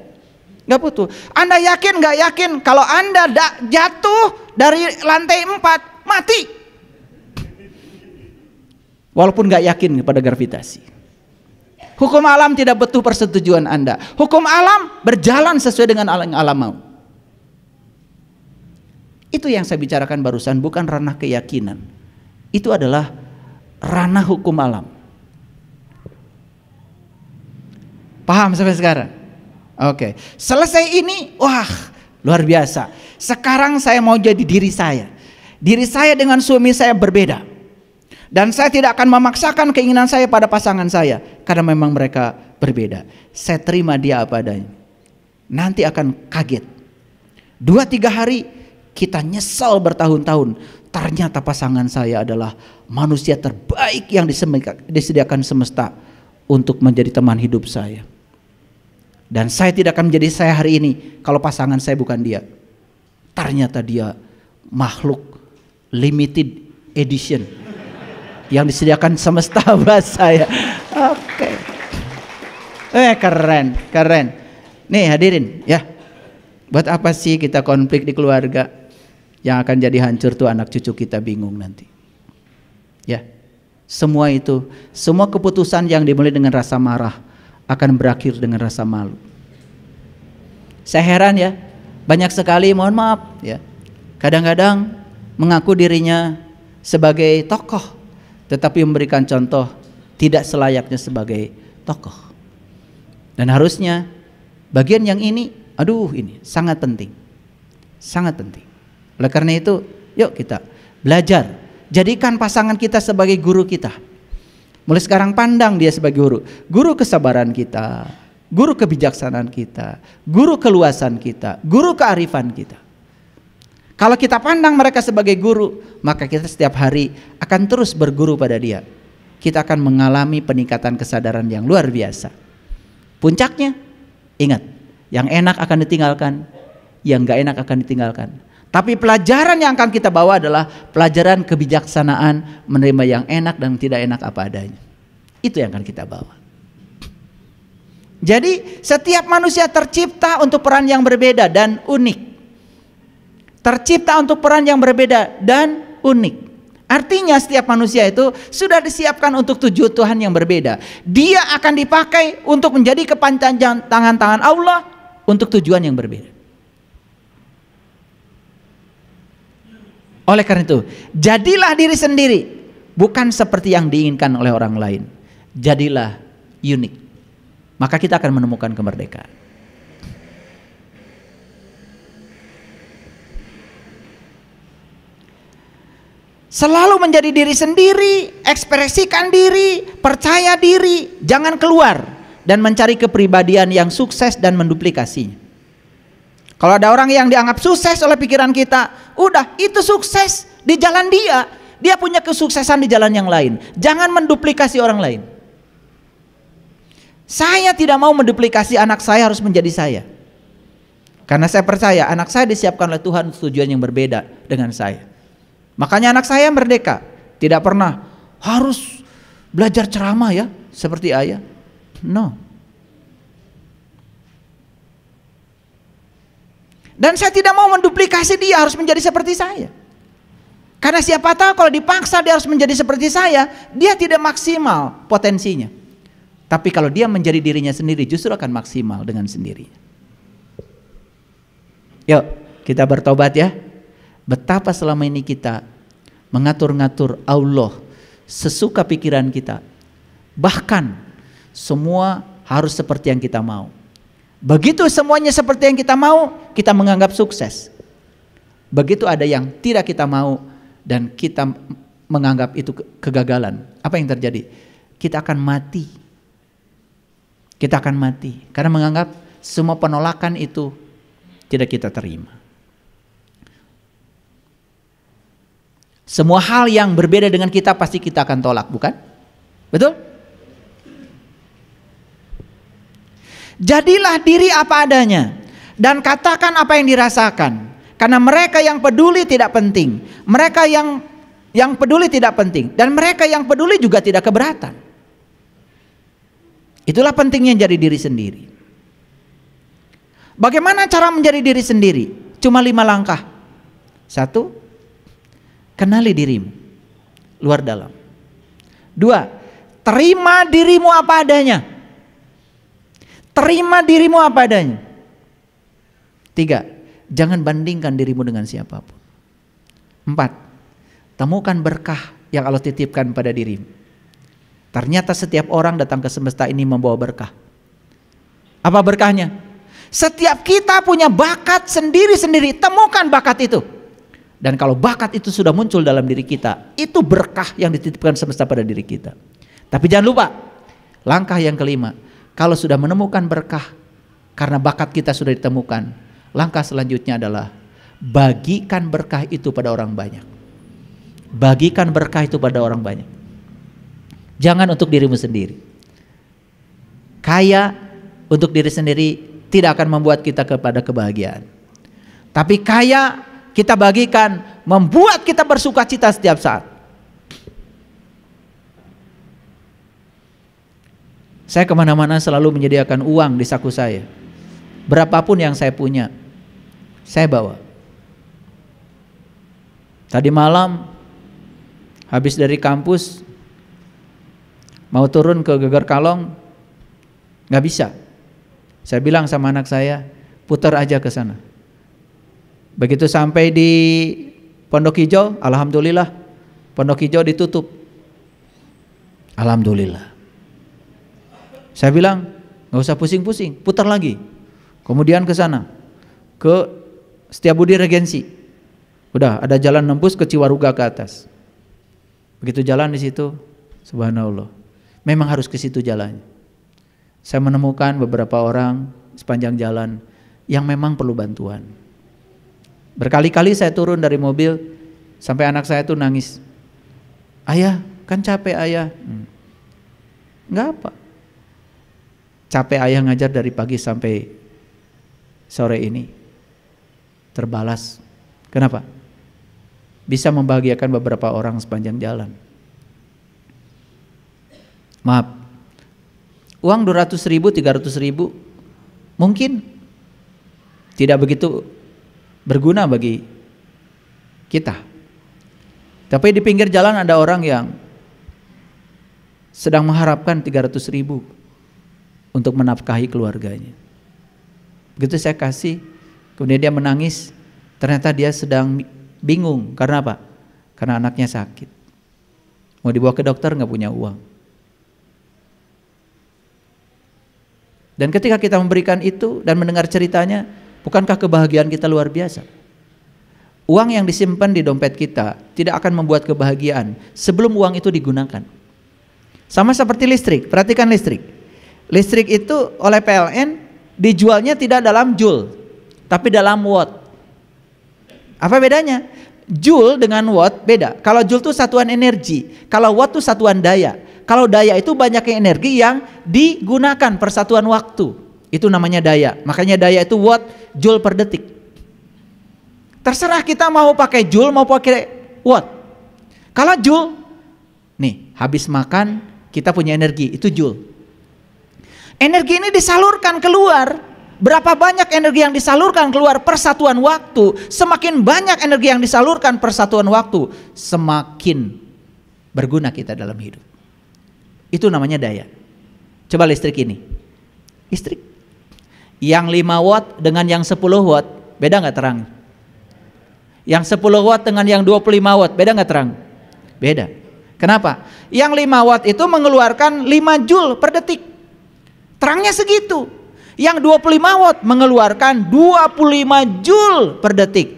nggak butuh. Anda yakin nggak yakin kalau Anda da jatuh dari lantai 4 mati? Walaupun nggak yakin kepada gravitasi. Hukum alam tidak butuh persetujuan Anda. Hukum alam berjalan sesuai dengan yang alam mau. Itu yang saya bicarakan barusan bukan ranah keyakinan itu adalah ranah hukum alam. Paham sampai sekarang? Oke, selesai ini, wah luar biasa. Sekarang saya mau jadi diri saya. Diri saya dengan suami saya berbeda. Dan saya tidak akan memaksakan keinginan saya pada pasangan saya. Karena memang mereka berbeda. Saya terima dia apa adanya. Nanti akan kaget. Dua tiga hari kita nyesal bertahun-tahun ternyata pasangan saya adalah manusia terbaik yang disediakan semesta untuk menjadi teman hidup saya. Dan saya tidak akan menjadi saya hari ini kalau pasangan saya bukan dia. Ternyata dia makhluk limited edition yang disediakan semesta buat saya. Oke. Okay. Eh keren, keren. Nih hadirin ya. Buat apa sih kita konflik di keluarga? Yang akan jadi hancur tuh anak cucu kita bingung nanti. Ya. Semua itu, semua keputusan yang dimulai dengan rasa marah akan berakhir dengan rasa malu. Saya heran ya, banyak sekali mohon maaf ya. Kadang-kadang mengaku dirinya sebagai tokoh tetapi memberikan contoh tidak selayaknya sebagai tokoh. Dan harusnya bagian yang ini, aduh ini sangat penting. Sangat penting. Oleh karena itu, yuk kita belajar. Jadikan pasangan kita sebagai guru kita. Mulai sekarang pandang dia sebagai guru. Guru kesabaran kita, guru kebijaksanaan kita, guru keluasan kita, guru kearifan kita. Kalau kita pandang mereka sebagai guru, maka kita setiap hari akan terus berguru pada dia. Kita akan mengalami peningkatan kesadaran yang luar biasa. Puncaknya, ingat, yang enak akan ditinggalkan, yang gak enak akan ditinggalkan. Tapi pelajaran yang akan kita bawa adalah pelajaran kebijaksanaan menerima yang enak dan tidak enak apa adanya. Itu yang akan kita bawa. Jadi setiap manusia tercipta untuk peran yang berbeda dan unik. Tercipta untuk peran yang berbeda dan unik. Artinya setiap manusia itu sudah disiapkan untuk tujuan Tuhan yang berbeda. Dia akan dipakai untuk menjadi kepanjangan tangan-tangan Allah untuk tujuan yang berbeda. Oleh karena itu, jadilah diri sendiri, bukan seperti yang diinginkan oleh orang lain. Jadilah unik. Maka kita akan menemukan kemerdekaan. Selalu menjadi diri sendiri, ekspresikan diri, percaya diri, jangan keluar dan mencari kepribadian yang sukses dan menduplikasinya. Kalau ada orang yang dianggap sukses oleh pikiran kita, udah itu sukses di jalan dia. Dia punya kesuksesan di jalan yang lain. Jangan menduplikasi orang lain. Saya tidak mau menduplikasi anak saya harus menjadi saya. Karena saya percaya anak saya disiapkan oleh Tuhan tujuan yang berbeda dengan saya. Makanya anak saya merdeka, tidak pernah harus belajar ceramah ya seperti ayah. No. Dan saya tidak mau menduplikasi dia harus menjadi seperti saya. Karena siapa tahu kalau dipaksa dia harus menjadi seperti saya, dia tidak maksimal potensinya. Tapi kalau dia menjadi dirinya sendiri justru akan maksimal dengan sendirinya. Yuk, kita bertobat ya. Betapa selama ini kita mengatur-ngatur Allah sesuka pikiran kita. Bahkan semua harus seperti yang kita mau. Begitu semuanya seperti yang kita mau, kita menganggap sukses. Begitu ada yang tidak kita mau dan kita menganggap itu kegagalan, apa yang terjadi? Kita akan mati. Kita akan mati karena menganggap semua penolakan itu tidak kita terima. Semua hal yang berbeda dengan kita pasti kita akan tolak, bukan? Betul? Jadilah diri apa adanya dan katakan apa yang dirasakan. Karena mereka yang peduli tidak penting, mereka yang yang peduli tidak penting dan mereka yang peduli juga tidak keberatan. Itulah pentingnya jadi diri sendiri. Bagaimana cara menjadi diri sendiri? Cuma lima langkah. Satu, kenali dirimu, luar dalam. Dua, terima dirimu apa adanya. Terima dirimu apa adanya. Tiga, jangan bandingkan dirimu dengan siapapun. Empat, temukan berkah yang Allah titipkan pada dirimu. Ternyata setiap orang datang ke semesta ini membawa berkah. Apa berkahnya? Setiap kita punya bakat sendiri-sendiri, temukan bakat itu. Dan kalau bakat itu sudah muncul dalam diri kita, itu berkah yang dititipkan semesta pada diri kita. Tapi jangan lupa, langkah yang kelima, kalau sudah menemukan berkah karena bakat kita sudah ditemukan, langkah selanjutnya adalah bagikan berkah itu pada orang banyak. Bagikan berkah itu pada orang banyak. Jangan untuk dirimu sendiri. Kaya untuk diri sendiri tidak akan membuat kita kepada kebahagiaan. Tapi kaya kita bagikan membuat kita bersuka cita setiap saat. Saya kemana-mana selalu menyediakan uang di saku saya. Berapapun yang saya punya, saya bawa. Tadi malam, habis dari kampus, mau turun ke Geger Kalong, nggak bisa. Saya bilang sama anak saya, putar aja ke sana. Begitu sampai di Pondok Hijau, alhamdulillah, Pondok Hijau ditutup. Alhamdulillah. Saya bilang, nggak usah pusing-pusing, putar lagi. Kemudian ke sana, ke Setiabudi Regensi. Udah, ada jalan nembus ke Ciwaruga ke atas. Begitu jalan di situ, subhanallah. Memang harus ke situ jalannya. Saya menemukan beberapa orang sepanjang jalan yang memang perlu bantuan. Berkali-kali saya turun dari mobil sampai anak saya itu nangis. Ayah, kan capek ayah. Hmm. apa capek ayah ngajar dari pagi sampai sore ini terbalas. Kenapa? Bisa membahagiakan beberapa orang sepanjang jalan. Maaf, uang 200 ribu, 300 ribu mungkin tidak begitu berguna bagi kita. Tapi di pinggir jalan ada orang yang sedang mengharapkan 300 ribu untuk menafkahi keluarganya. Begitu saya kasih, kemudian dia menangis, ternyata dia sedang bingung karena apa? Karena anaknya sakit. Mau dibawa ke dokter nggak punya uang. Dan ketika kita memberikan itu dan mendengar ceritanya, bukankah kebahagiaan kita luar biasa? Uang yang disimpan di dompet kita tidak akan membuat kebahagiaan sebelum uang itu digunakan. Sama seperti listrik, perhatikan listrik. Listrik itu oleh PLN dijualnya tidak dalam joule, tapi dalam watt. Apa bedanya? Joule dengan watt beda. Kalau joule itu satuan energi, kalau watt itu satuan daya. Kalau daya itu banyaknya energi yang digunakan persatuan waktu. Itu namanya daya. Makanya daya itu watt, joule per detik. Terserah kita mau pakai joule mau pakai watt. Kalau joule nih habis makan kita punya energi itu joule. Energi ini disalurkan keluar. Berapa banyak energi yang disalurkan keluar persatuan waktu, semakin banyak energi yang disalurkan persatuan waktu, semakin berguna kita dalam hidup. Itu namanya daya. Coba listrik ini. Listrik yang 5 watt dengan yang 10 watt, beda nggak terang? Yang 10 watt dengan yang 25 watt, beda nggak terang? Beda. Kenapa? Yang 5 watt itu mengeluarkan 5 joule per detik. Terangnya segitu. Yang 25 watt mengeluarkan 25 joule per detik.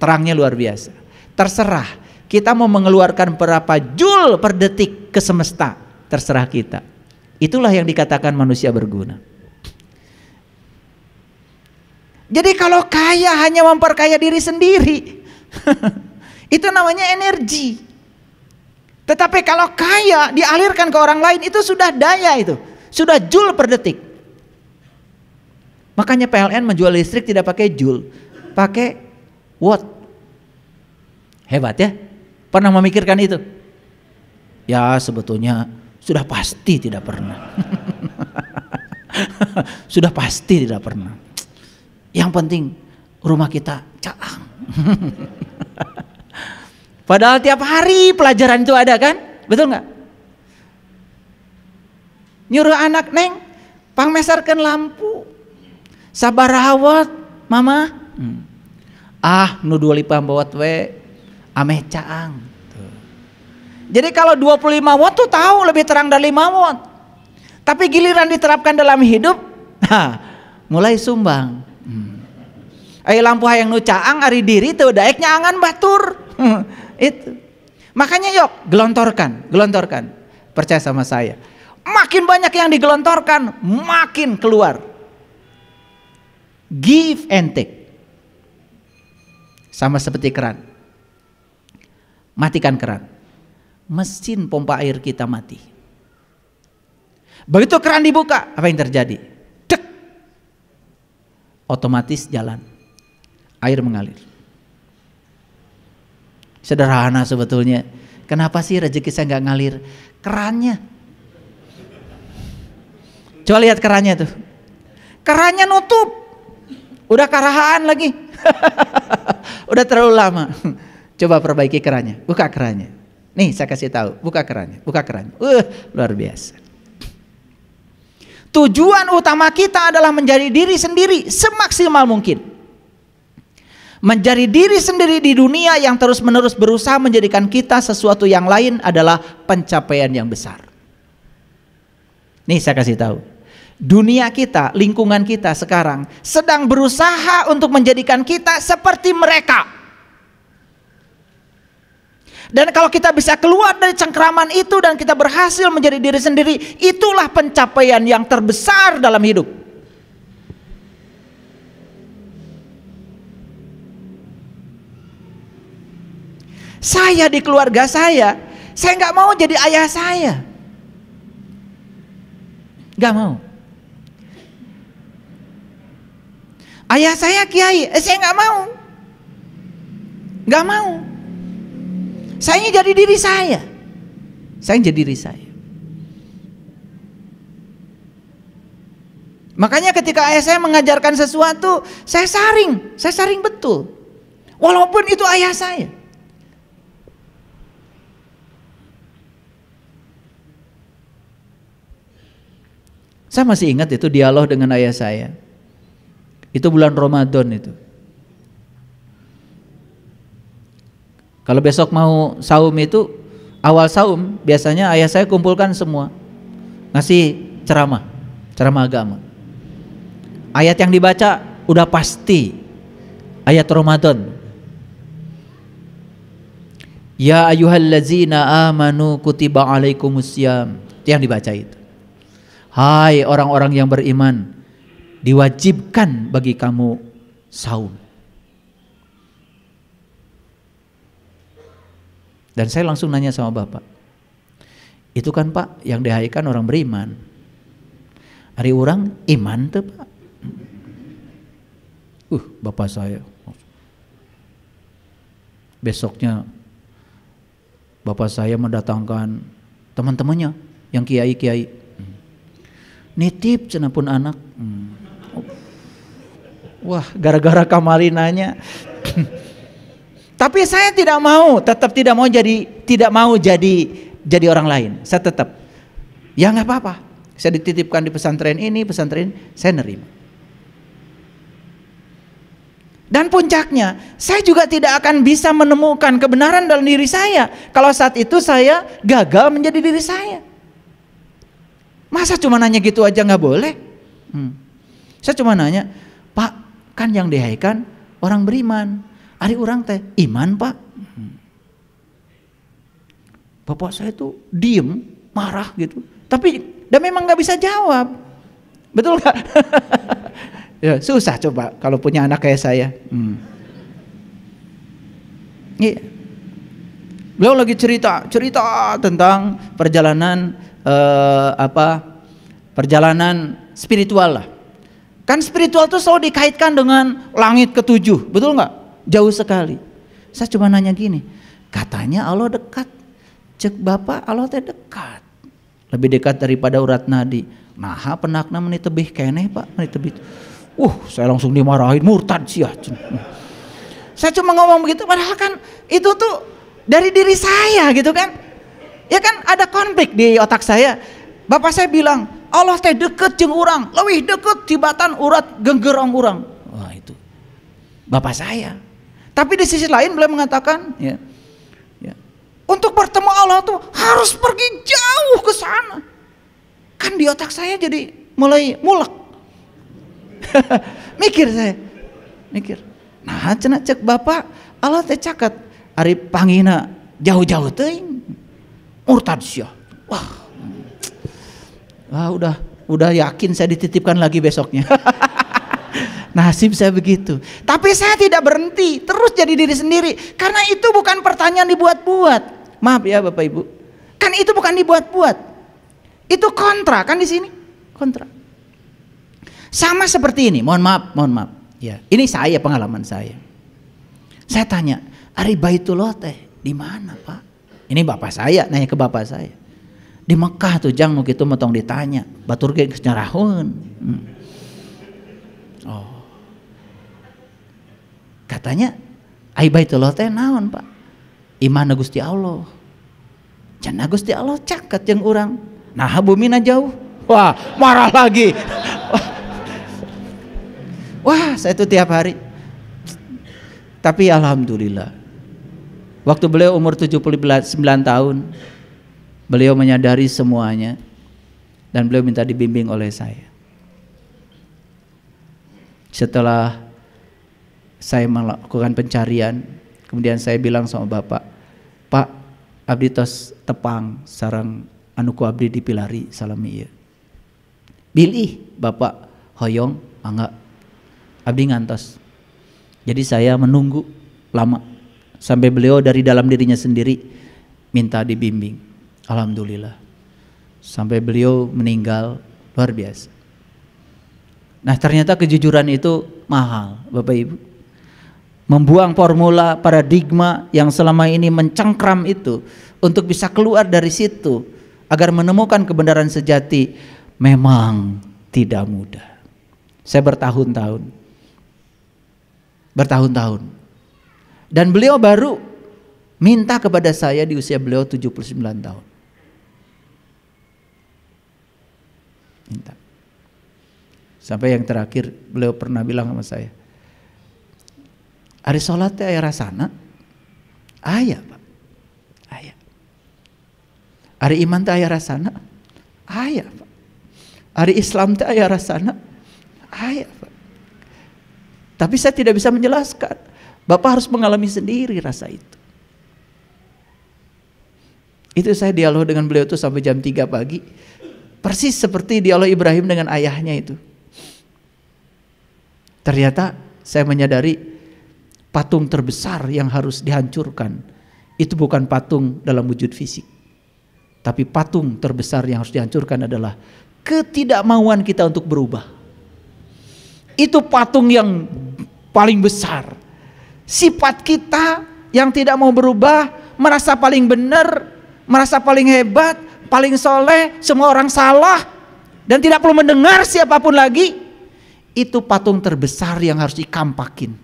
Terangnya luar biasa. Terserah kita mau mengeluarkan berapa joule per detik ke semesta. Terserah kita. Itulah yang dikatakan manusia berguna. Jadi kalau kaya hanya memperkaya diri sendiri. itu namanya energi. Tetapi kalau kaya dialirkan ke orang lain itu sudah daya itu sudah joule per detik. Makanya PLN menjual listrik tidak pakai joule, pakai watt. Hebat ya? Pernah memikirkan itu? Ya sebetulnya sudah pasti tidak pernah. sudah pasti tidak pernah. Yang penting rumah kita caang. Padahal tiap hari pelajaran itu ada kan? Betul nggak? nyuruh anak neng pang pangmesarkan lampu sabar rawat mama hmm. ah nu dua lipah bawat we ameh caang jadi kalau 25 watt tuh tahu lebih terang dari 5 watt tapi giliran diterapkan dalam hidup ha, nah, mulai sumbang hmm. Ayo eh, lampu hayang nu caang ari diri tuh daeknya angan batur itu makanya yuk gelontorkan gelontorkan percaya sama saya Makin banyak yang digelontorkan, makin keluar. Give and take. Sama seperti keran. Matikan keran. Mesin pompa air kita mati. Begitu keran dibuka, apa yang terjadi? Dek. Otomatis jalan. Air mengalir. Sederhana sebetulnya. Kenapa sih rezeki saya nggak ngalir? Kerannya Coba lihat kerannya tuh. kerannya nutup. Udah karahaan lagi. Udah terlalu lama. Coba perbaiki kerannya, Buka kerannya. Nih saya kasih tahu. Buka kerannya, Buka kerannya. Uh, luar biasa. Tujuan utama kita adalah menjadi diri sendiri semaksimal mungkin menjadi diri sendiri di dunia yang terus-menerus berusaha menjadikan kita sesuatu yang lain adalah pencapaian yang besar. Nih saya kasih tahu dunia kita, lingkungan kita sekarang sedang berusaha untuk menjadikan kita seperti mereka. Dan kalau kita bisa keluar dari cengkraman itu dan kita berhasil menjadi diri sendiri, itulah pencapaian yang terbesar dalam hidup. Saya di keluarga saya, saya nggak mau jadi ayah saya. Gak mau. Ayah saya kiai, eh, saya nggak mau. Nggak mau. Saya ingin jadi diri saya. Saya jadi diri saya. Makanya ketika ayah saya mengajarkan sesuatu, saya saring, saya saring betul. Walaupun itu ayah saya. Saya masih ingat itu dialog dengan ayah saya. Itu bulan Ramadan itu. Kalau besok mau saum itu awal saum biasanya ayah saya kumpulkan semua ngasih ceramah, ceramah agama. Ayat yang dibaca udah pasti ayat Ramadan. Ya ayyuhallazina amanu kutiba alaikumus Yang dibaca itu. Hai orang-orang yang beriman, diwajibkan bagi kamu saum. Dan saya langsung nanya sama Bapak, itu kan Pak yang dihaikan orang beriman. Hari orang iman tuh Pak. Uh, Bapak saya. Besoknya Bapak saya mendatangkan teman-temannya yang kiai-kiai. Nitip cenapun anak. Hmm Wah, gara-gara nanya. Tapi saya tidak mau, tetap tidak mau jadi tidak mau jadi jadi orang lain. Saya tetap ya nggak apa-apa. Saya dititipkan di pesantren ini, pesantren saya nerima. Dan puncaknya, saya juga tidak akan bisa menemukan kebenaran dalam diri saya kalau saat itu saya gagal menjadi diri saya. Masa cuma nanya gitu aja nggak boleh? Hmm. Saya cuma nanya, Pak, Kan yang dihaikan orang beriman. Ari orang teh iman pak. Bapak saya tuh diem, marah gitu. Tapi dan memang nggak bisa jawab. Betul nggak? ya, susah coba kalau punya anak kayak saya. Hmm. Iya. Beliau lagi cerita, cerita tentang perjalanan eh, apa? Perjalanan spiritual lah Kan spiritual itu selalu dikaitkan dengan langit ketujuh, betul nggak? Jauh sekali. Saya cuma nanya gini, katanya Allah dekat. Cek Bapak Allah teh dekat. Lebih dekat daripada urat nadi. Nah, penakna menit tebih kene Pak, menit tebih. Uh, saya langsung dimarahin murtad sih ah, Saya cuma ngomong begitu padahal kan itu tuh dari diri saya gitu kan. Ya kan ada konflik di otak saya. Bapak saya bilang, Allah teh deket jeng orang lebih deket tibatan urat genggerong orang wah itu bapak saya tapi di sisi lain beliau mengatakan ya, ya untuk bertemu Allah tuh harus pergi jauh ke sana kan di otak saya jadi mulai mulak mikir saya mikir nah cenak cek bapak Allah teh cakat Ari pangina jauh-jauh teing murtad syah wah Wah udah udah yakin saya dititipkan lagi besoknya Nasib saya begitu. Tapi saya tidak berhenti, terus jadi diri sendiri. Karena itu bukan pertanyaan dibuat-buat. Maaf ya Bapak Ibu. Kan itu bukan dibuat-buat. Itu kontra kan di sini? Kontra. Sama seperti ini, mohon maaf, mohon maaf. Ya, ini saya pengalaman saya. Saya tanya, Ari Baitullah teh di mana, Pak? Ini bapak saya, nanya ke bapak saya di Mekah tuh jang gitu motong ditanya batur geng geus nyarahun hmm. oh katanya ai baitullah teh naon Pak iman Gusti Allah cenah Gusti Allah caket yang urang nah bumi na jauh wah marah lagi wah, wah saya itu tiap hari tapi alhamdulillah waktu beliau umur 79 tahun Beliau menyadari semuanya dan beliau minta dibimbing oleh saya. Setelah saya melakukan pencarian, kemudian saya bilang sama Bapak, "Pak, abdi tos tepang sarang anuku abdi dipilari salami iya Bilih Bapak hoyong Angga, Abdi ngantos. Jadi saya menunggu lama sampai beliau dari dalam dirinya sendiri minta dibimbing. Alhamdulillah. Sampai beliau meninggal luar biasa. Nah, ternyata kejujuran itu mahal, Bapak Ibu. Membuang formula paradigma yang selama ini mencengkram itu untuk bisa keluar dari situ agar menemukan kebenaran sejati memang tidak mudah. Saya bertahun-tahun. Bertahun-tahun. Dan beliau baru minta kepada saya di usia beliau 79 tahun. minta. Sampai yang terakhir beliau pernah bilang sama saya, hari sholatnya ayah rasana, ayah pak, ayah. Hari iman teh ayah rasana, ayah pak. Hari Islam teh ayah rasana, ayah pak. Tapi saya tidak bisa menjelaskan. Bapak harus mengalami sendiri rasa itu. Itu saya dialog dengan beliau itu sampai jam 3 pagi. Persis seperti dialog Ibrahim dengan ayahnya itu. Ternyata saya menyadari patung terbesar yang harus dihancurkan itu bukan patung dalam wujud fisik. Tapi patung terbesar yang harus dihancurkan adalah ketidakmauan kita untuk berubah. Itu patung yang paling besar. Sifat kita yang tidak mau berubah, merasa paling benar, merasa paling hebat, paling soleh, semua orang salah, dan tidak perlu mendengar siapapun lagi, itu patung terbesar yang harus dikampakin.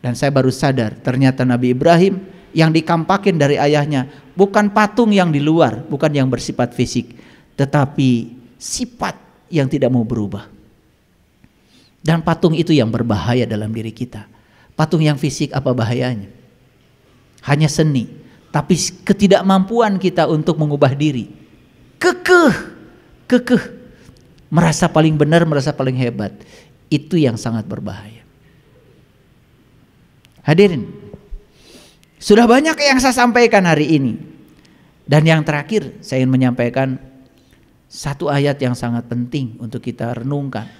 Dan saya baru sadar, ternyata Nabi Ibrahim yang dikampakin dari ayahnya bukan patung yang di luar, bukan yang bersifat fisik, tetapi sifat yang tidak mau berubah. Dan patung itu yang berbahaya dalam diri kita. Patung yang fisik apa bahayanya? Hanya seni, tapi ketidakmampuan kita untuk mengubah diri kekeh, kekeh, merasa paling benar, merasa paling hebat. Itu yang sangat berbahaya. Hadirin, sudah banyak yang saya sampaikan hari ini. Dan yang terakhir, saya ingin menyampaikan satu ayat yang sangat penting untuk kita renungkan.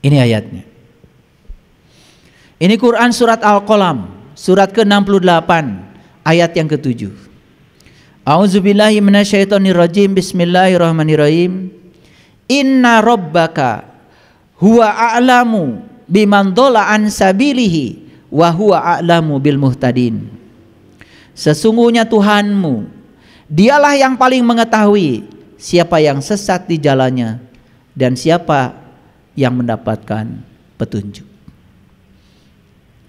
Ini ayatnya. Ini Quran surat Al-Qalam, surat ke-68, ayat yang ke-7. A'udzubillahi minasyaitonirrajim. Bismillahirrahmanirrahim. Inna rabbaka huwa a'lamu biman dhalla an sabilihi wa huwa a'lamu bil muhtadin. Sesungguhnya Tuhanmu dialah yang paling mengetahui siapa yang sesat di jalannya dan siapa yang mendapatkan petunjuk.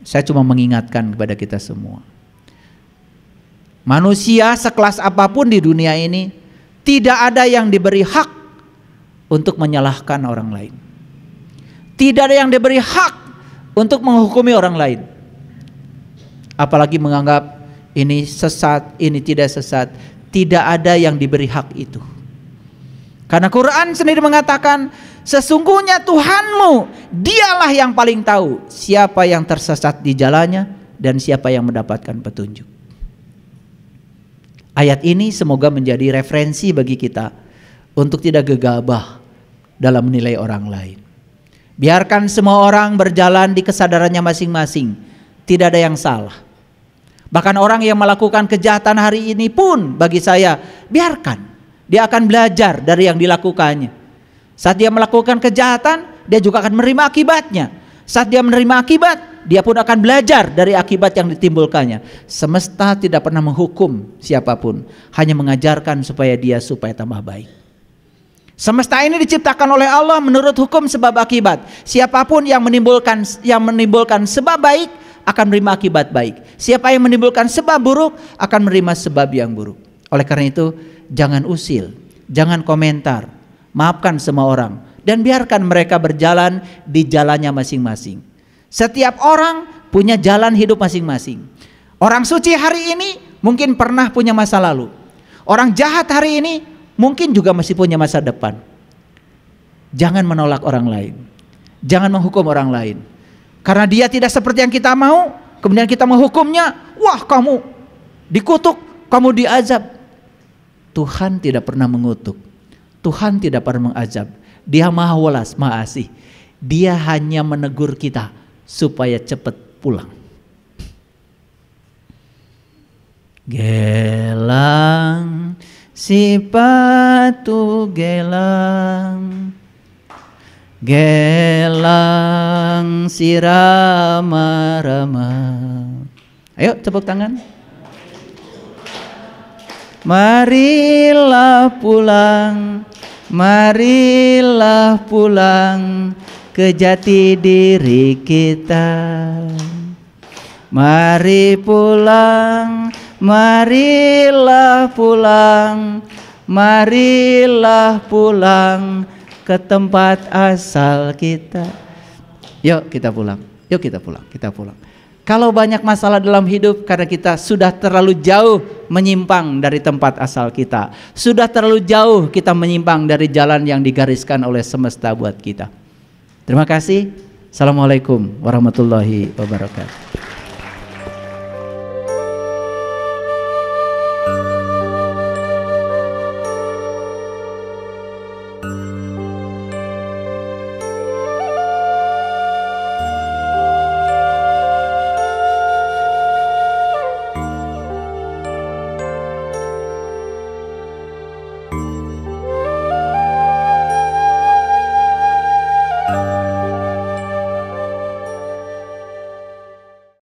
Saya cuma mengingatkan kepada kita semua. Manusia sekelas apapun di dunia ini tidak ada yang diberi hak untuk menyalahkan orang lain. Tidak ada yang diberi hak untuk menghukumi orang lain. Apalagi menganggap ini sesat, ini tidak sesat. Tidak ada yang diberi hak itu. Karena Quran sendiri mengatakan sesungguhnya Tuhanmu dialah yang paling tahu siapa yang tersesat di jalannya dan siapa yang mendapatkan petunjuk. Ayat ini semoga menjadi referensi bagi kita untuk tidak gegabah dalam menilai orang lain. Biarkan semua orang berjalan di kesadarannya masing-masing, tidak ada yang salah. Bahkan orang yang melakukan kejahatan hari ini pun bagi saya biarkan dia akan belajar dari yang dilakukannya. Saat dia melakukan kejahatan, dia juga akan menerima akibatnya. Saat dia menerima akibat, dia pun akan belajar dari akibat yang ditimbulkannya. Semesta tidak pernah menghukum siapapun, hanya mengajarkan supaya dia supaya tambah baik. Semesta ini diciptakan oleh Allah menurut hukum sebab akibat. Siapapun yang menimbulkan yang menimbulkan sebab baik akan menerima akibat baik. Siapa yang menimbulkan sebab buruk akan menerima sebab yang buruk. Oleh karena itu, jangan usil, jangan komentar, maafkan semua orang dan biarkan mereka berjalan di jalannya masing-masing. Setiap orang punya jalan hidup masing-masing. Orang suci hari ini mungkin pernah punya masa lalu. Orang jahat hari ini mungkin juga masih punya masa depan. Jangan menolak orang lain. Jangan menghukum orang lain. Karena dia tidak seperti yang kita mau, kemudian kita menghukumnya, wah kamu dikutuk, kamu diazab. Tuhan tidak pernah mengutuk. Tuhan tidak pernah mengajab. Dia maha welas, maha asih. Dia hanya menegur kita supaya cepat pulang. Gelang si patu gelang Gelang si rama-rama Ayo tepuk tangan Marilah pulang, marilah pulang ke jati diri kita. Mari pulang, marilah pulang, marilah pulang ke tempat asal kita. Yuk kita pulang, yuk kita pulang, kita pulang. Kalau banyak masalah dalam hidup karena kita sudah terlalu jauh menyimpang dari tempat asal kita. Sudah terlalu jauh kita menyimpang dari jalan yang digariskan oleh semesta buat kita. Terima kasih. Assalamualaikum warahmatullahi wabarakatuh.